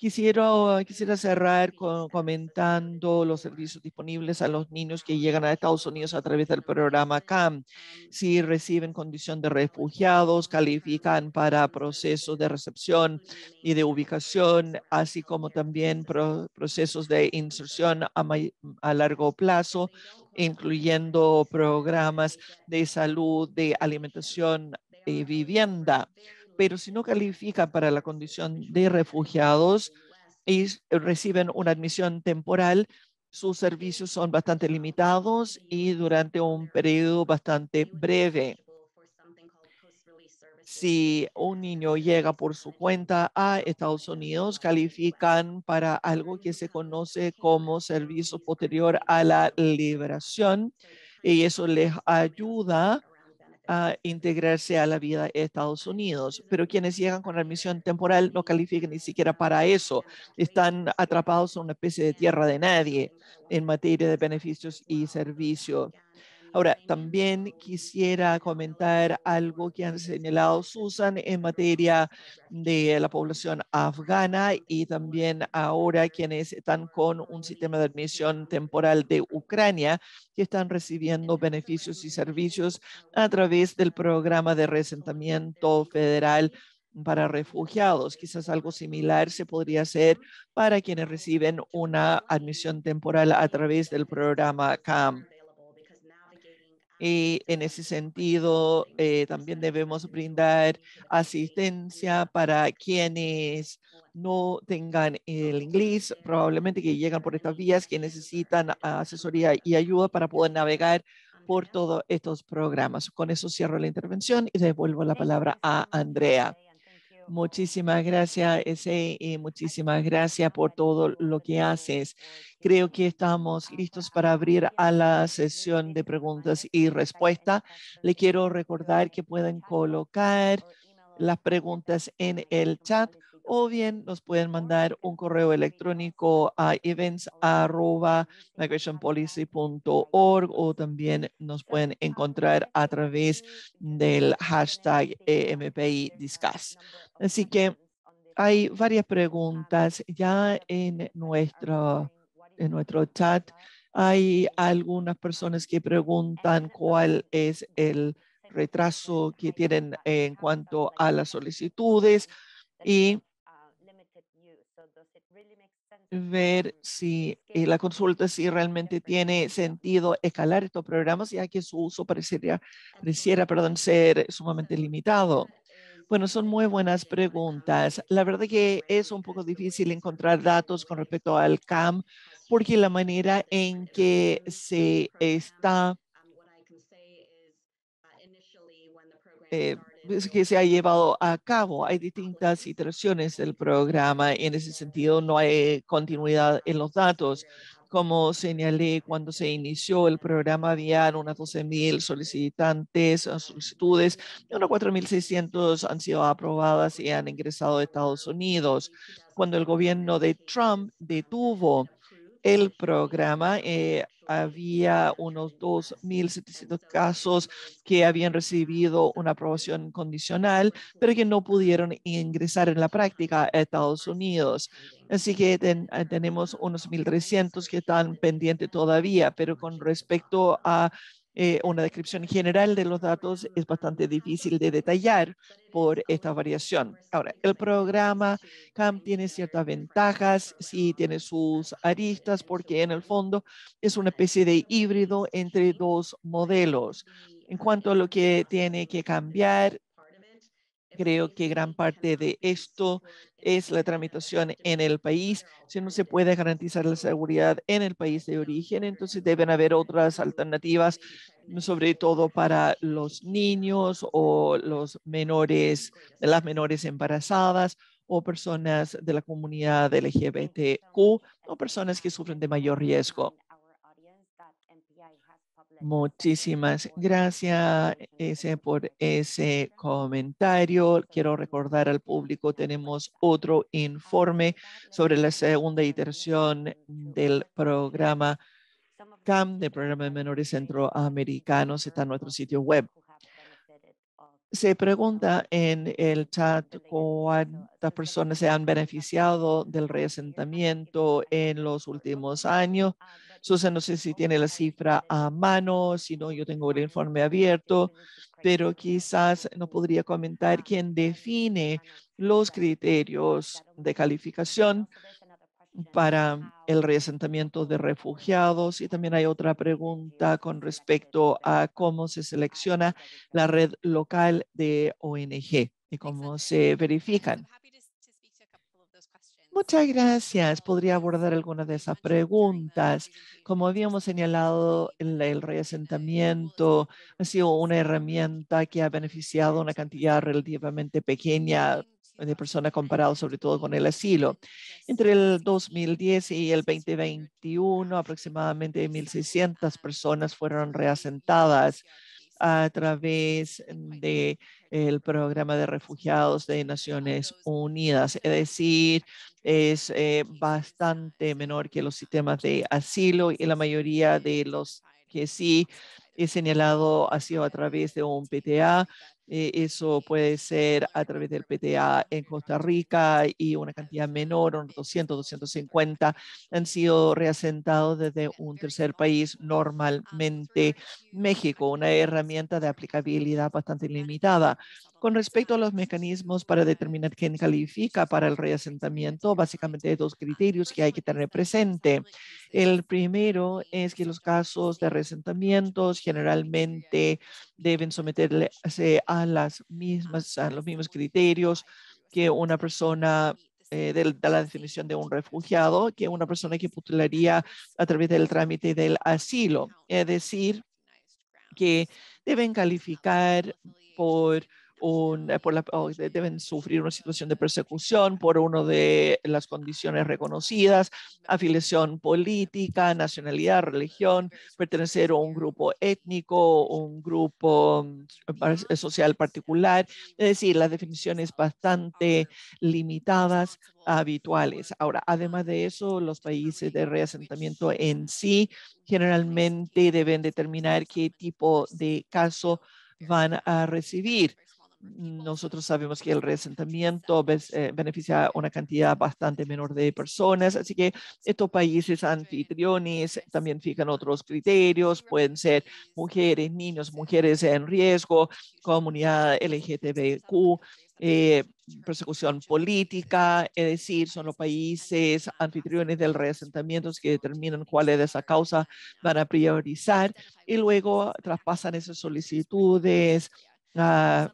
Quisiera, quisiera cerrar comentando los servicios disponibles a los niños que llegan a Estados Unidos a través del programa CAM. Si reciben condición de refugiados, califican para procesos de recepción y de ubicación, así como también procesos de inserción a largo plazo, incluyendo programas de salud, de alimentación y vivienda pero si no califican para la condición de refugiados y reciben una admisión temporal, sus servicios son bastante limitados y durante un periodo bastante breve. Si un niño llega por su cuenta a Estados Unidos, califican para algo que se conoce como servicio posterior a la liberación y eso les ayuda integrarse a la vida de Estados Unidos. Pero quienes llegan con admisión temporal no califican ni siquiera para eso. Están atrapados en una especie de tierra de nadie en materia de beneficios y servicios. Ahora, también quisiera comentar algo que han señalado Susan en materia de la población afgana y también ahora quienes están con un sistema de admisión temporal de Ucrania que están recibiendo beneficios y servicios a través del programa de resentamiento federal para refugiados. Quizás algo similar se podría hacer para quienes reciben una admisión temporal a través del programa CAMP. Y en ese sentido, eh, también debemos brindar asistencia para quienes no tengan el inglés, probablemente que llegan por estas vías, que necesitan asesoría y ayuda para poder navegar por todos estos programas. Con eso cierro la intervención y devuelvo la palabra a Andrea. Muchísimas gracias, Ese, y muchísimas gracias por todo lo que haces. Creo que estamos listos para abrir a la sesión de preguntas y respuestas. Le quiero recordar que pueden colocar las preguntas en el chat o bien nos pueden mandar un correo electrónico a events.migrationpolicy.org o también nos pueden encontrar a través del hashtag e MPI Discuss. Así que hay varias preguntas ya en, nuestro en nuestro chat. Hay algunas personas que preguntan cuál es el retraso que tienen en cuanto a las solicitudes y ver si eh, la consulta si realmente tiene sentido escalar estos programas, ya que su uso parecería, pareciera perdón, ser sumamente limitado. Bueno, son muy buenas preguntas. La verdad que es un poco difícil encontrar datos con respecto al CAM, porque la manera en que se está pues, que se ha llevado a cabo. Hay distintas iteraciones del programa y en ese sentido no hay continuidad en los datos. Como señalé, cuando se inició el programa había unas 12.000 solicitantes, ah, solicitudes, y unas 4.600 han sido aprobadas y han ingresado a Estados Unidos. Cuando el gobierno de Trump detuvo el programa. Eh, había unos 2.700 casos que habían recibido una aprobación condicional, pero que no pudieron ingresar en la práctica a Estados Unidos. Así que eh, tenemos unos 1.300 que están pendientes todavía, pero con respecto a eh, una descripción general de los datos es bastante difícil de detallar por esta variación. Ahora, el programa CAMP tiene ciertas ventajas, sí tiene sus aristas, porque en el fondo es una especie de híbrido entre dos modelos. En cuanto a lo que tiene que cambiar, creo que gran parte de esto es la tramitación en el país. Si no se puede garantizar la seguridad en el país de origen, entonces deben haber otras alternativas, sobre todo para los niños o los menores, las menores embarazadas o personas de la comunidad LGBTQ o personas que sufren de mayor riesgo. Muchísimas gracias por ese comentario. Quiero recordar al público, tenemos otro informe sobre la segunda iteración del programa CAM, del Programa de Menores Centroamericanos. Está en nuestro sitio web. Se pregunta en el chat cuántas personas se han beneficiado del reasentamiento en los últimos años. Susan, no sé si tiene la cifra a mano, si no, yo tengo el informe abierto, pero quizás no podría comentar quién define los criterios de calificación para el reasentamiento de refugiados. Y también hay otra pregunta con respecto a cómo se selecciona la red local de ONG y cómo se verifican Muchas gracias. Podría abordar alguna de esas preguntas. Como habíamos señalado, el, reasentamiento ha sido una herramienta que ha beneficiado una cantidad relativamente pequeña de personas comparado sobre todo con el asilo. Entre el 2010 y el 2021, aproximadamente 1.600 personas fueron reasentadas a través del programa de refugiados de Naciones Unidas, es decir, es eh, bastante menor que los sistemas de asilo y la mayoría de los que sí he señalado ha sido a través de un PTA. Eh, eso puede ser a través del PTA en Costa Rica y una cantidad menor, unos 200, 250, han sido reasentados desde un tercer país, normalmente México, una herramienta de aplicabilidad bastante limitada. Con respecto a los mecanismos para determinar quién califica para el reasentamiento, básicamente hay dos ah, criterios que hay que tener presente. El primero es que los casos de reasentamientos generalmente deben someterse a, las mismas, a los mismos criterios que una persona eh, de, la definición de un refugiado, que una persona que postularía a través del trámite del asilo. Es decir, que deben calificar por eh, por oh, deben sufrir una situación de persecución por una de las condiciones reconocidas, afiliación política, nacionalidad, religión, pertenecer a un grupo étnico, un grupo mm, eh, social particular. Es decir, las definiciones bastante limitadas habituales. Ahora, además de eso, los países de reasentamiento en sí generalmente deben determinar qué tipo de caso van a recibir nosotros sabemos que el reasentamiento eh, beneficia a una cantidad bastante menor de personas, así que estos países anfitriones también fijan otros criterios, pueden ser mujeres, niños, mujeres en riesgo, comunidad LGTBQ, eh, persecución política, es decir, son los países anfitriones del reasentamiento que determinan cuál es esa causa, van a priorizar y luego traspasan esas solicitudes Ah,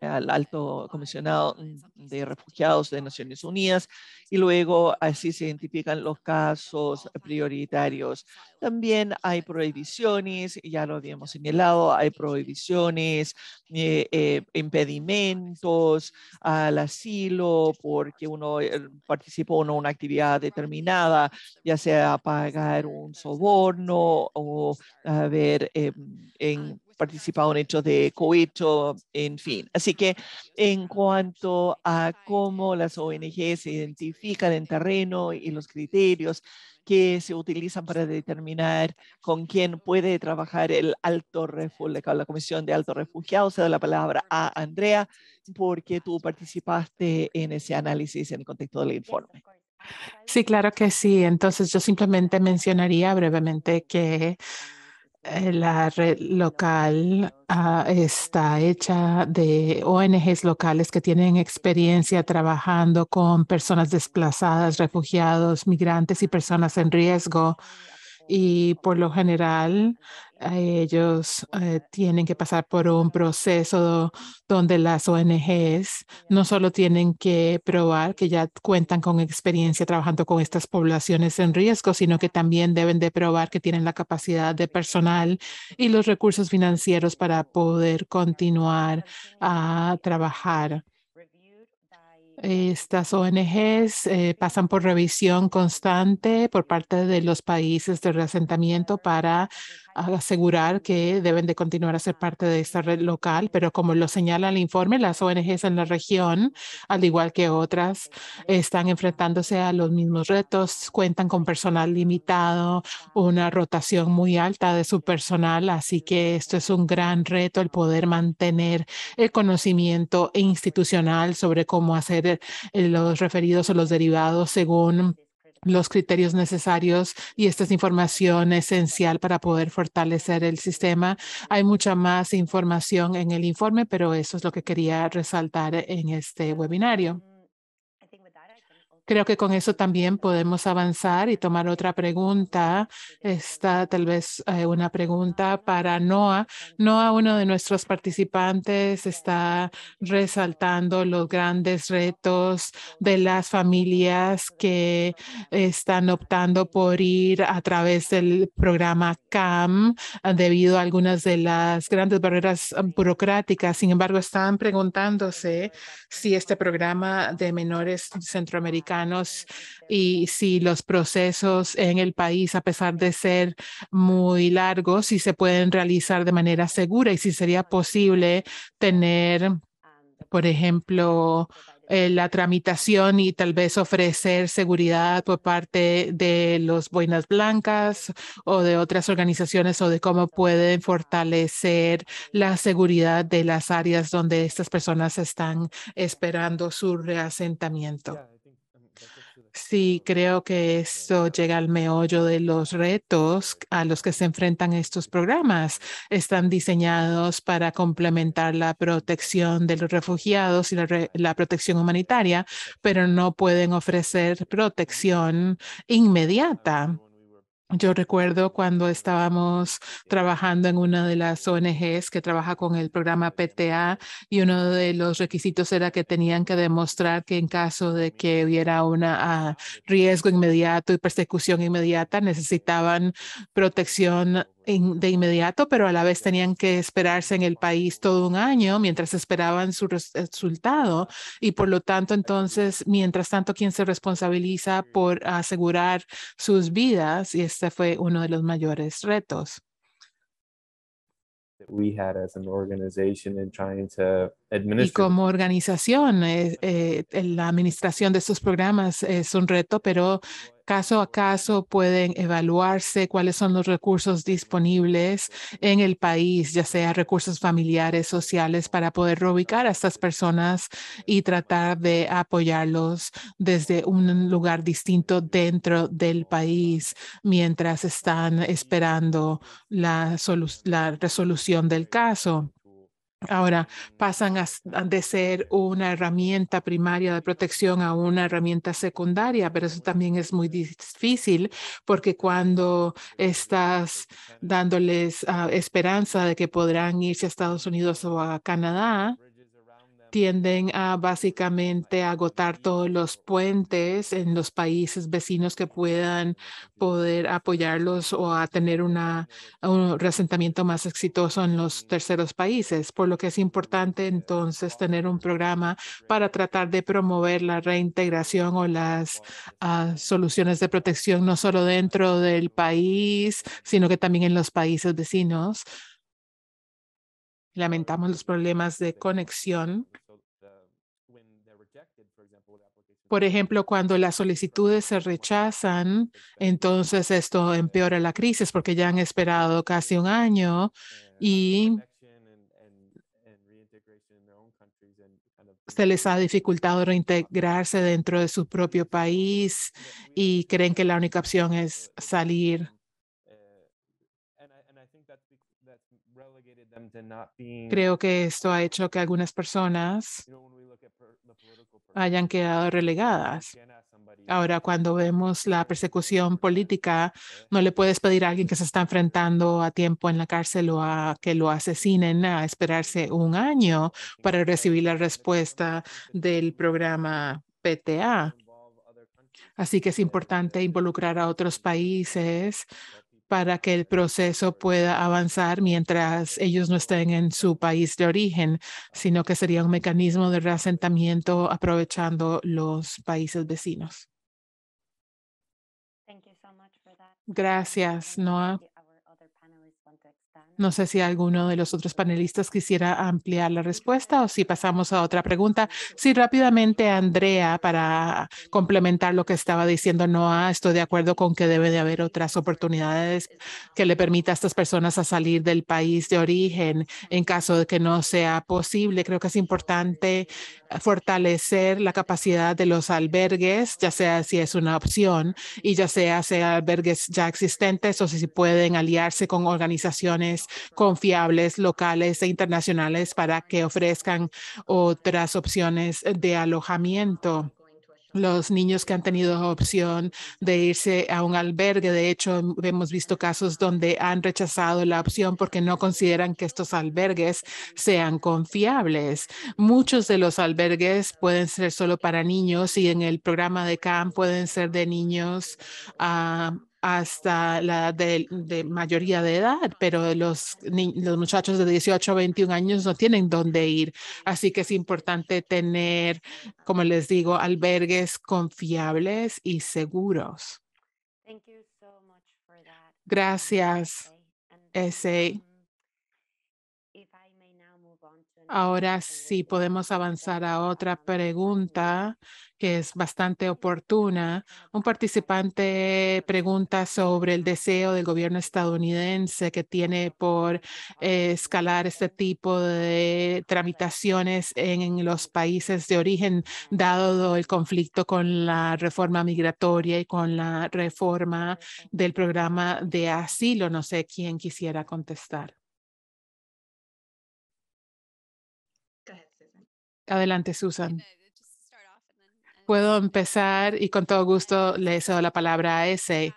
al alto comisionado mm, de refugiados de Naciones Unidas y luego así se identifican los casos prioritarios. También hay uh, prohibiciones, ya lo habíamos señalado, hay prohibiciones, eh, eh, impedimentos al asilo porque uno eh, participó en una actividad determinada, ya sea pagar un soborno o haber em, en um, participado en hechos de cohecho, en fin. Así que en cuanto a cómo las ONG se identifican en terreno y los criterios que se utilizan para determinar con quién puede trabajar el alto refugio la Comisión de Alto Refugiado, se da la palabra a Andrea porque tú participaste en ese análisis en el contexto del informe. Sí, claro que sí. Entonces yo simplemente mencionaría brevemente que eh, la red local ah, está hecha de ONGs locales que tienen experiencia trabajando con personas desplazadas, refugiados, migrantes y personas en riesgo y por lo general eh, ellos eh, tienen que pasar por un proceso donde las ONGs no solo tienen que probar que ya cuentan con experiencia trabajando con estas poblaciones en riesgo, sino que también deben de probar que tienen la capacidad de personal y los recursos financieros para poder continuar a trabajar estas ONGs eh, pasan por revisión constante por parte de los países de reasentamiento para asegurar que deben de continuar a ser parte de esta red local, pero como lo señala el informe, las ONGs en la región, al igual que otras, están enfrentándose a los mismos retos, cuentan con personal limitado, una rotación muy alta de su personal, así que esto es un gran reto el poder mantener el conocimiento institucional sobre cómo hacer eh, los referidos o los derivados según los criterios necesarios y esta es información esencial para poder fortalecer el sistema. Hay mucha más información en el informe, pero eso es lo que quería resaltar en este webinario. Creo que con eso también podemos avanzar y tomar otra pregunta. Está tal vez eh, una pregunta para Noah. Noah, uno de nuestros participantes, está resaltando los grandes retos de las familias que están optando por ir a través del programa CAM ah, debido a algunas de las grandes barreras ah, burocráticas. Sin embargo, están preguntándose si este programa de menores centroamericanos y si los procesos en el país, a pesar de ser muy largos, si se pueden realizar de manera segura y si sería posible tener, por ejemplo, eh, la tramitación y tal vez ofrecer seguridad por parte de los Buenas blancas o de otras organizaciones o de cómo pueden fortalecer la seguridad de las áreas donde estas personas están esperando su reasentamiento. Sí, creo que eso llega al meollo de los retos a los que se enfrentan estos programas. Están diseñados para complementar la protección de los refugiados y la, la protección humanitaria, pero no pueden ofrecer protección inmediata yo recuerdo cuando estábamos trabajando en una de las ONGs que trabaja con el programa PTA y uno de los requisitos era que tenían que demostrar que en caso de que hubiera un ah, riesgo inmediato y persecución inmediata necesitaban protección de inmediato, pero a la vez tenían que esperarse en el país todo un año mientras esperaban su resultado. Y por lo tanto, entonces, mientras tanto, quién se responsabiliza por asegurar sus vidas, y este fue uno de los mayores retos. We had as an organization in trying to y como organización, eh, eh, la administración de estos programas es un reto, pero caso a caso pueden evaluarse cuáles son los recursos disponibles en el país, ya sea recursos familiares, sociales, para poder reubicar a estas personas y tratar de apoyarlos desde un lugar distinto dentro del país mientras están esperando la, la resolución del caso. Ahora pasan a, de ser una herramienta primaria de protección a una herramienta secundaria, pero eso también es muy difícil porque cuando estás dándoles ah, esperanza de que podrán irse a Estados Unidos o a Canadá, tienden a básicamente agotar todos los puentes en los países vecinos que puedan poder apoyarlos o a tener una, un resentamiento más exitoso en los terceros países, por lo que es importante entonces tener un programa para tratar de promover la reintegración o las ah, soluciones de protección no solo dentro del país, sino que también en los países vecinos Lamentamos los problemas de conexión. Por ejemplo, cuando las solicitudes se rechazan, entonces esto empeora la crisis porque ya han esperado casi un año y se les ha dificultado reintegrarse dentro de su propio país y creen que la única opción es salir Creo que esto ha hecho que algunas personas hayan quedado relegadas. Ahora, cuando vemos la persecución política, eh. no le puedes pedir a alguien que se está enfrentando a tiempo en la cárcel o a que lo asesinen a esperarse un año para recibir la respuesta del programa PTA. Así que es importante eh, involucrar a otros países para que el proceso pueda avanzar mientras ellos no estén en su país de origen, sino que sería un mecanismo de reasentamiento aprovechando los países vecinos. Gracias, Noah, no sé si alguno de los otros panelistas quisiera ampliar la respuesta o si pasamos a otra pregunta. Sí, rápidamente, Andrea, para complementar lo que estaba diciendo Noah, estoy de acuerdo con que debe de haber otras oportunidades que le permita a estas personas a salir del país de origen en caso de que no sea posible. Creo que es importante fortalecer la capacidad de los albergues, ya sea si es una opción y ya sea sea albergues ya existentes o si pueden aliarse con organizaciones confiables locales e internacionales para que ofrezcan otras opciones de alojamiento los niños que han tenido opción de irse a un albergue. De hecho, hemos visto casos donde han rechazado la opción porque no consideran que estos albergues sean confiables. Muchos de los albergues pueden ser solo para niños y en el programa de CAM pueden ser de niños ah, hasta la de, de, mayoría de edad, pero los, los muchachos de 18 a 21 años no tienen dónde ir. Así que es importante tener, como les digo, albergues confiables y seguros. Gracias, ese. Um, Ahora sí podemos avanzar a otra um, pregunta que es bastante oportuna. Un participante pregunta sobre el deseo del gobierno estadounidense que tiene por eh, escalar este tipo de tramitaciones en, los países de origen, dado el conflicto con la reforma migratoria y con la reforma del programa de asilo. No sé quién quisiera contestar. Adelante, Susan puedo empezar y con todo gusto le cedo la palabra a ese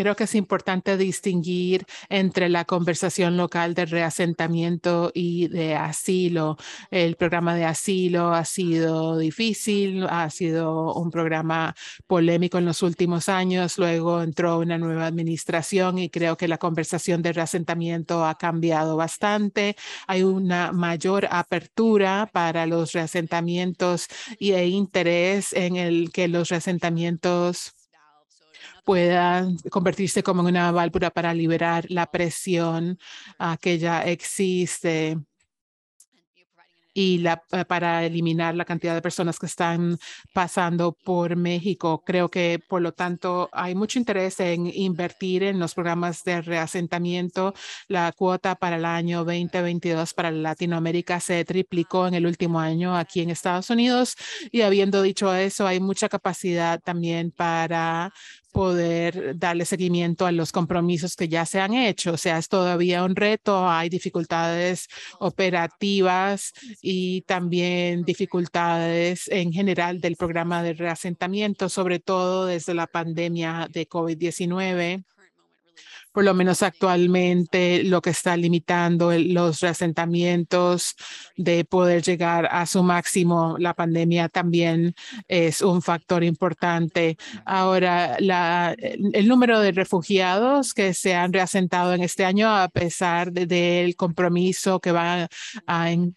creo que es importante distinguir entre la conversación local de reasentamiento y de asilo. El programa de asilo ha sido difícil, ha sido un programa polémico en los últimos años, luego entró una nueva administración y creo que la conversación de reasentamiento ha cambiado bastante. Hay una mayor apertura para los reasentamientos y e interés en el que los reasentamientos pueda convertirse como en una válvula para liberar la presión ah, que ya existe y la, para eliminar la cantidad de personas que están pasando por México. Creo que, por lo tanto, hay mucho interés en invertir en los programas de reasentamiento. La cuota para el año 2022 para Latinoamérica se triplicó en el último año aquí en Estados Unidos y habiendo dicho eso, hay mucha capacidad también para poder darle seguimiento a los compromisos que ya se han hecho. O sea, es todavía un reto, hay dificultades operativas y también dificultades en general del programa de reasentamiento, sobre todo desde la pandemia de COVID-19 por lo menos actualmente, lo que está limitando los reasentamientos de poder llegar a su máximo. La pandemia también es un factor importante. Ahora, la, el número de refugiados que se han reasentado en este año, a pesar del compromiso que va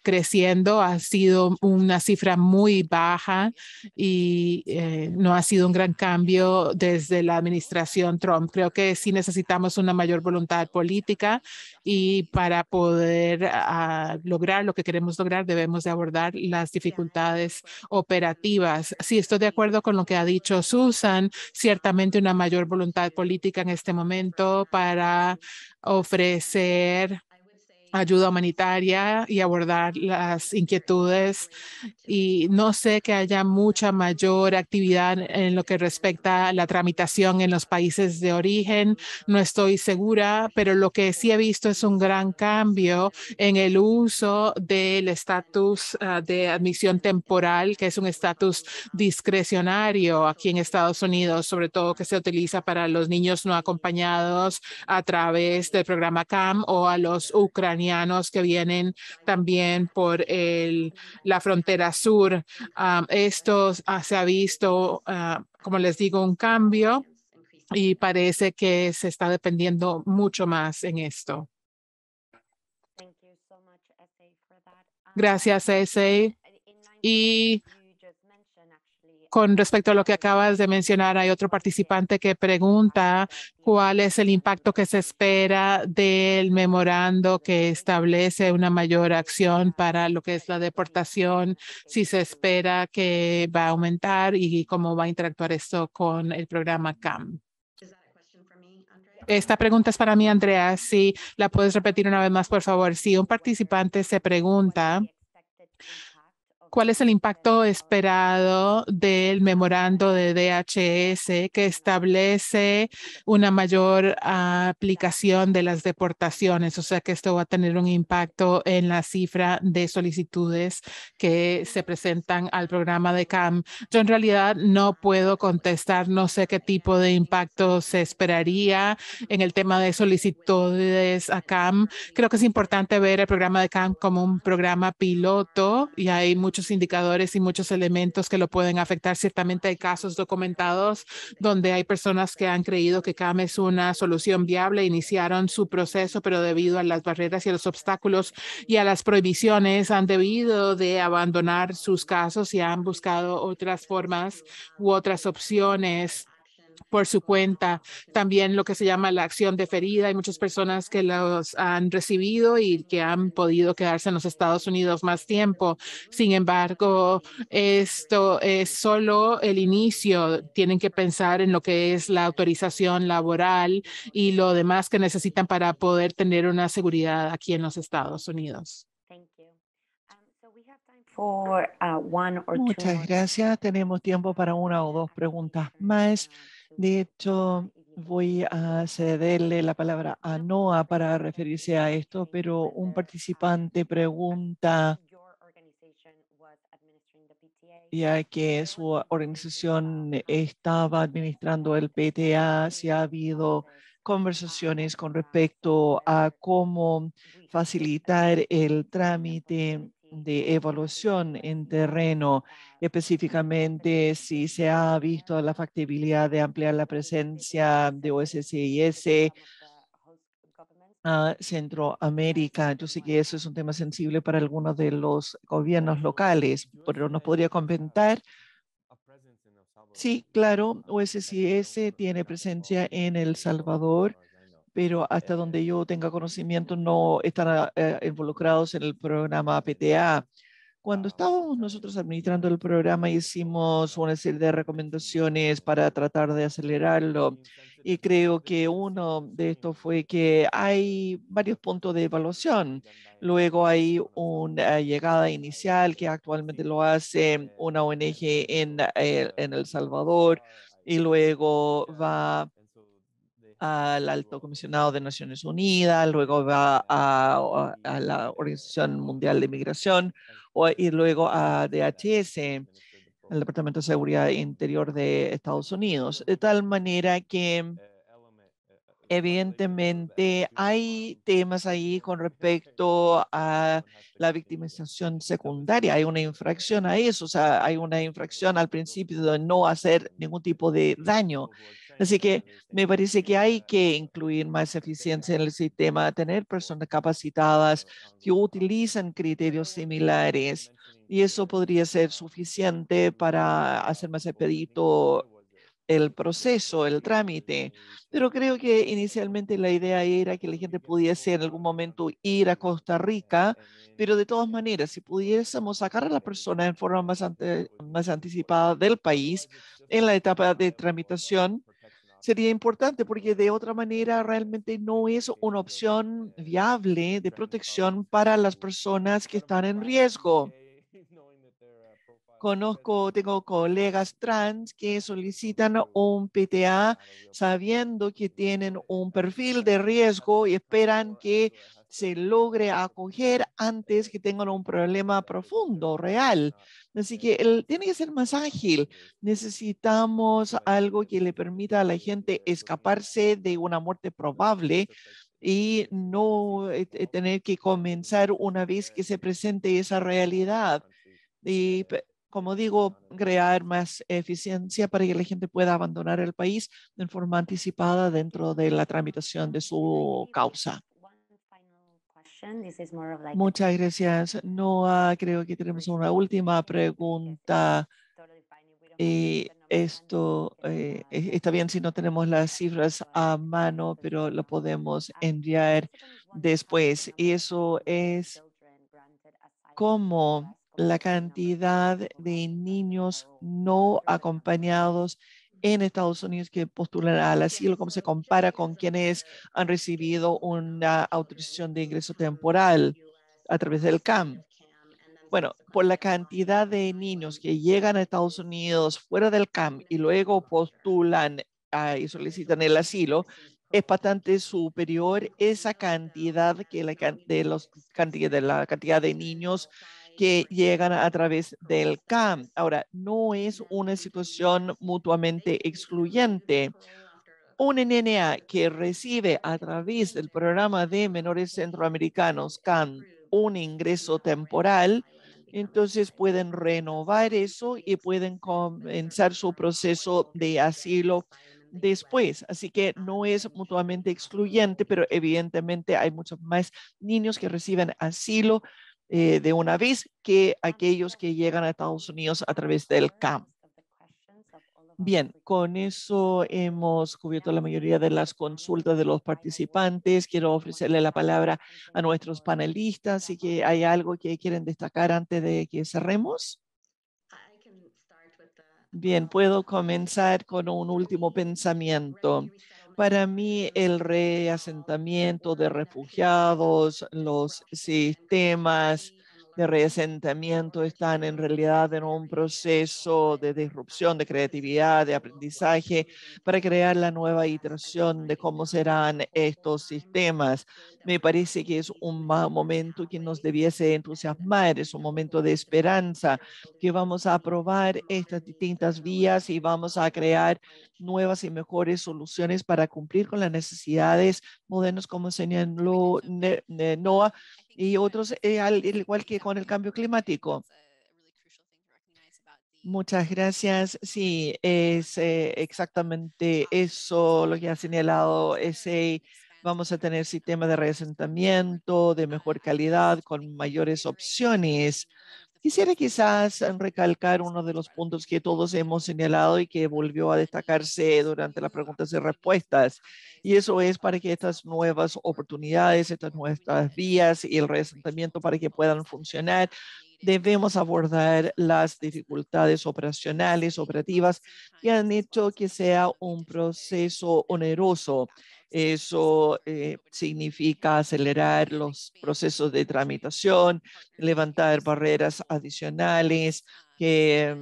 creciendo, ha sido una cifra muy baja y eh, no ha sido un gran cambio desde la administración Trump. Creo que sí necesitamos un una mayor voluntad política y para poder ah, lograr lo que queremos lograr debemos de abordar las dificultades operativas. Sí, estoy de acuerdo con lo que ha dicho Susan, ciertamente una mayor voluntad política en este momento para ofrecer ayuda humanitaria y abordar las inquietudes. Y no sé que haya mucha mayor actividad en lo que respecta a la tramitación en los países de origen. No estoy segura, pero lo que sí he visto es un gran cambio en el uso del estatus ah, de admisión temporal, que es un estatus discrecionario aquí en Estados Unidos, sobre todo que se utiliza para los niños no acompañados a través del programa CAM o a los ucranianos que vienen también por el, la frontera sur. Ah, esto se ha visto, ah, como les digo, un cambio y parece que se está dependiendo mucho más en esto. Um, Gracias, Ese. Y con respecto a lo que acabas de mencionar, hay otro participante que pregunta cuál es el impacto que se espera del memorando que establece una mayor acción para lo que es la deportación, si se espera que va a aumentar y cómo va a interactuar esto con el programa CAM. Esta pregunta es para mí, Andrea. Si la puedes repetir una vez más, por favor. Si un participante se pregunta ¿Cuál es el impacto esperado del memorando de DHS que establece una mayor aplicación de las deportaciones? O sea que esto va a tener un impacto en la cifra de solicitudes que se presentan al programa de CAM. Yo en realidad no puedo contestar, no sé qué tipo de impacto se esperaría en el tema de solicitudes a CAM. Creo que es importante ver el programa de CAM como un programa piloto y hay muchos indicadores y muchos elementos que lo pueden afectar. Ciertamente hay casos documentados donde hay personas que han creído que CAM es una solución viable, iniciaron su proceso, pero debido a las barreras y a los obstáculos y a las prohibiciones han debido de abandonar sus casos y han buscado otras formas u otras opciones por su cuenta. También lo que se llama la acción deferida. Hay muchas personas que los han recibido y que han podido quedarse en los Estados Unidos más tiempo. Sin embargo, esto es solo el inicio. Tienen que pensar en lo que es la autorización laboral y lo demás que necesitan para poder tener una seguridad aquí en los Estados Unidos. For, Muchas gracias. Tenemos tiempo para una o dos preguntas más. De hecho, voy a cederle la palabra a Noah para referirse a esto, pero un participante pregunta ya que su organización estaba administrando el PTA, si ha habido conversaciones con respecto a cómo facilitar el trámite de evaluación en terreno, específicamente si se ha visto la factibilidad de ampliar la presencia de OSCIS a Centroamérica. Yo sé que eso es un tema sensible para algunos de los gobiernos locales, pero nos podría comentar. Sí, claro, OSCIS tiene presencia en El Salvador pero hasta eh. donde yo tenga conocimiento no están ah, eh, involucrados en el programa PTA. Cuando ah. estábamos nosotros administrando el programa, hicimos una serie de recomendaciones para tratar de acelerarlo. Y creo que uno de estos fue que hay varios puntos de evaluación. Luego hay una eh, llegada inicial que actualmente lo hace una ONG en, en El Salvador. Y luego va al alto comisionado de Naciones Unidas, luego va a, la Organización Mundial de Migración y luego a DHS, el Departamento de Seguridad Interior de Estados Unidos, de tal manera que Evidentemente, hay temas ahí con respecto a la victimización secundaria. Hay una infracción a eso, o sea, hay una infracción al principio de no hacer ningún tipo de daño. Así que me parece que hay que incluir más eficiencia en el sistema, tener personas capacitadas que utilizan criterios similares y eso podría ser suficiente para hacer más expedito el proceso, el trámite, pero creo que inicialmente la idea era que la gente pudiese en algún momento ir a Costa Rica, pero de todas maneras, si pudiésemos sacar a la persona en forma más, más anticipada del país en la etapa de tramitación, sería importante porque de otra manera realmente no es una opción viable de protección para las personas que están en riesgo. Conozco, tengo colegas trans que solicitan un PTA sabiendo que tienen un perfil de riesgo y esperan que se logre acoger antes que tengan un problema profundo, real. Así que él tiene que ser más ágil. Necesitamos algo que le permita a la gente escaparse de una muerte probable y no eh, eh, tener que comenzar una vez que se presente esa realidad como digo, crear más eficiencia para que la gente pueda abandonar el país de forma anticipada dentro de la tramitación de su causa. Muchas gracias. Noah, creo que tenemos una última pregunta. Y eh, esto eh, está bien si no tenemos las cifras a mano, pero lo podemos enviar después. Y eso es cómo la cantidad de niños no acompañados en Estados Unidos que postulan al asilo, cómo se compara con quienes han recibido una autorización de ingreso temporal a través del CAM. Bueno, por la cantidad de niños que llegan a Estados Unidos fuera del CAM y luego postulan y solicitan el asilo, es bastante superior esa cantidad que la, de, los, de la cantidad de niños que llegan a través del CAM. Ahora, no es una situación mutuamente excluyente. Un NNA que recibe a través del programa de menores centroamericanos CAM un ingreso temporal, entonces pueden renovar eso y pueden comenzar su proceso de asilo después. Así que no es mutuamente excluyente, pero evidentemente hay muchos más niños que reciben asilo eh, de una vez que aquellos que llegan a Estados Unidos a través del Cam. Bien, con eso hemos cubierto la mayoría de las consultas de los participantes. Quiero ofrecerle la palabra a nuestros panelistas. si que hay algo que quieren destacar antes de que cerremos. Bien, um, puedo comenzar con un último pensamiento. Para mí, el reasentamiento de refugiados, los sistemas de reasentamiento están en realidad en un proceso de disrupción, de creatividad, de aprendizaje para crear la nueva iteración de cómo serán estos sistemas. Me parece que es un momento que nos debiese entusiasmar, es un momento de esperanza, que vamos a probar estas distintas vías y vamos a crear nuevas y mejores soluciones para cumplir con las necesidades modernas, como señaló Noah, y otros, eh, al igual que con el cambio climático. Muchas gracias. Sí, es eh, exactamente eso lo que ha señalado ese. Vamos a tener sistemas de reasentamiento de mejor calidad con mayores opciones Quisiera quizás em, recalcar uno de los puntos que todos hemos señalado y que volvió a destacarse durante las preguntas y respuestas. Y eso es para que estas nuevas oportunidades, estas nuevas vías y el resentimiento para que puedan funcionar, debemos abordar las dificultades operacionales, operativas, que han hecho que sea un proceso oneroso eso eh, significa acelerar los procesos de tramitación, levantar barreras adicionales que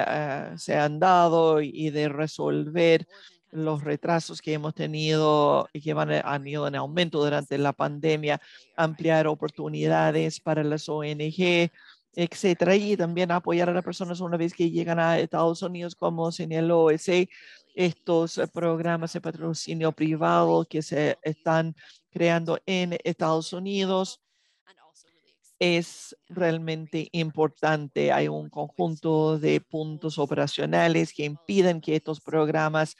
ah, se, han dado y de resolver los retrasos que hemos tenido y que han ido en aumento durante la pandemia, ampliar oportunidades para las ONG, etcétera, y también apoyar a las personas una vez que llegan a Estados Unidos, como señaló ese estos eh, programas de patrocinio privado que se están creando en Estados Unidos es realmente importante. Hay un conjunto de puntos operacionales que impiden que estos programas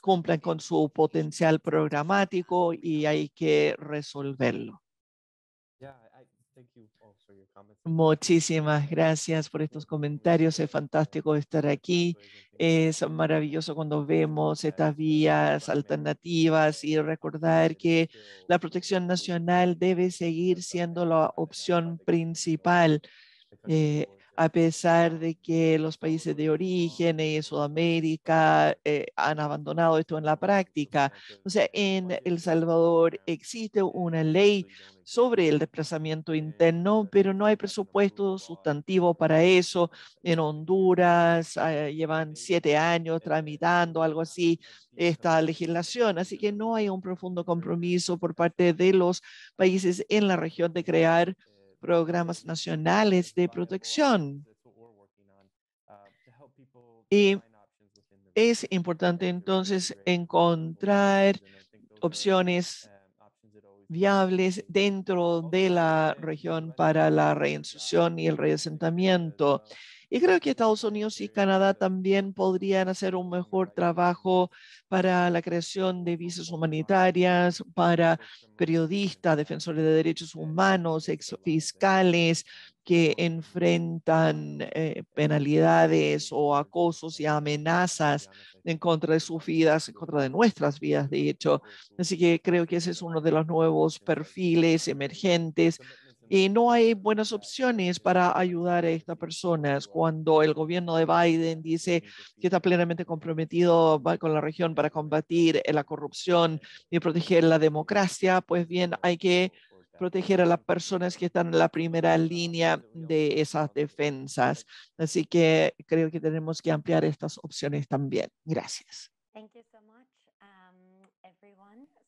cumplan con su potencial programático y hay que resolverlo. Muchísimas gracias por estos comentarios. Es fantástico estar aquí. Es maravilloso cuando vemos estas vías alternativas y recordar que la protección nacional debe seguir siendo la opción principal. Eh, a pesar de que los países de origen en Sudamérica eh, han abandonado esto en la práctica. O sea, en El Salvador existe una ley sobre el desplazamiento interno, pero no hay presupuesto sustantivo para eso. En Honduras ah, llevan siete años tramitando algo así esta legislación, así que no hay un profundo compromiso por parte de los países en la región de crear programas nacionales de protección. Um, y es importante entonces encontrar opciones viables dentro de la región para la reinserción y el reasentamiento. Y creo que Estados Unidos y Canadá también podrían hacer un mejor trabajo para la creación de visas humanitarias, para periodistas, defensores de derechos humanos, ex fiscales, que enfrentan eh, penalidades o acosos y amenazas en contra de sus vidas, en contra de nuestras vidas, de hecho. Así que creo que ese es uno de los nuevos perfiles emergentes. Y no hay buenas opciones para ayudar a estas personas. Cuando el gobierno de Biden dice que está plenamente comprometido con la región para combatir la corrupción y proteger la democracia, pues bien, hay que proteger a las personas que están en la primera línea de esas defensas. Así que creo que tenemos que ampliar estas opciones también. Gracias. Um,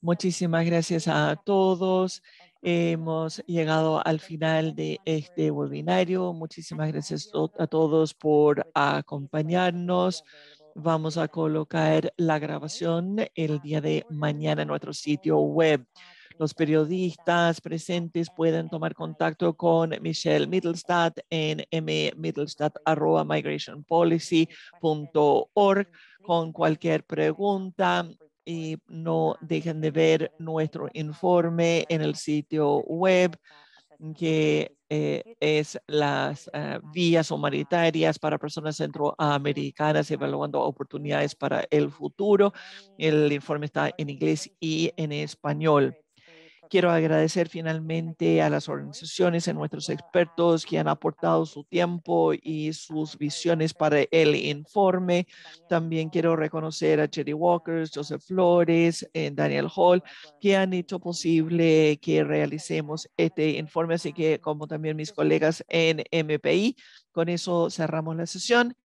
Muchísimas gracias a todos. Hemos llegado al final de este webinario. Muchísimas gracias a todos por acompañarnos. Vamos a colocar la grabación el um, día de mañana en nuestro sitio web. Uh, los periodistas presentes pueden tomar contacto con Michelle Middlestad en mmiddlestad.migrationpolicy.org con cualquier pregunta y no dejen de ver nuestro informe en el sitio web que eh, es las eh, vías humanitarias para personas centroamericanas evaluando oportunidades para el futuro. El informe está en inglés y en español. Quiero agradecer finalmente a las organizaciones, a nuestros expertos que han aportado su tiempo y sus visiones para el informe. También quiero reconocer a Cherry Walker, Joseph Flores, eh, Daniel Hall, que han hecho posible que realicemos este informe, así que como también mis colegas en MPI. Con eso cerramos la sesión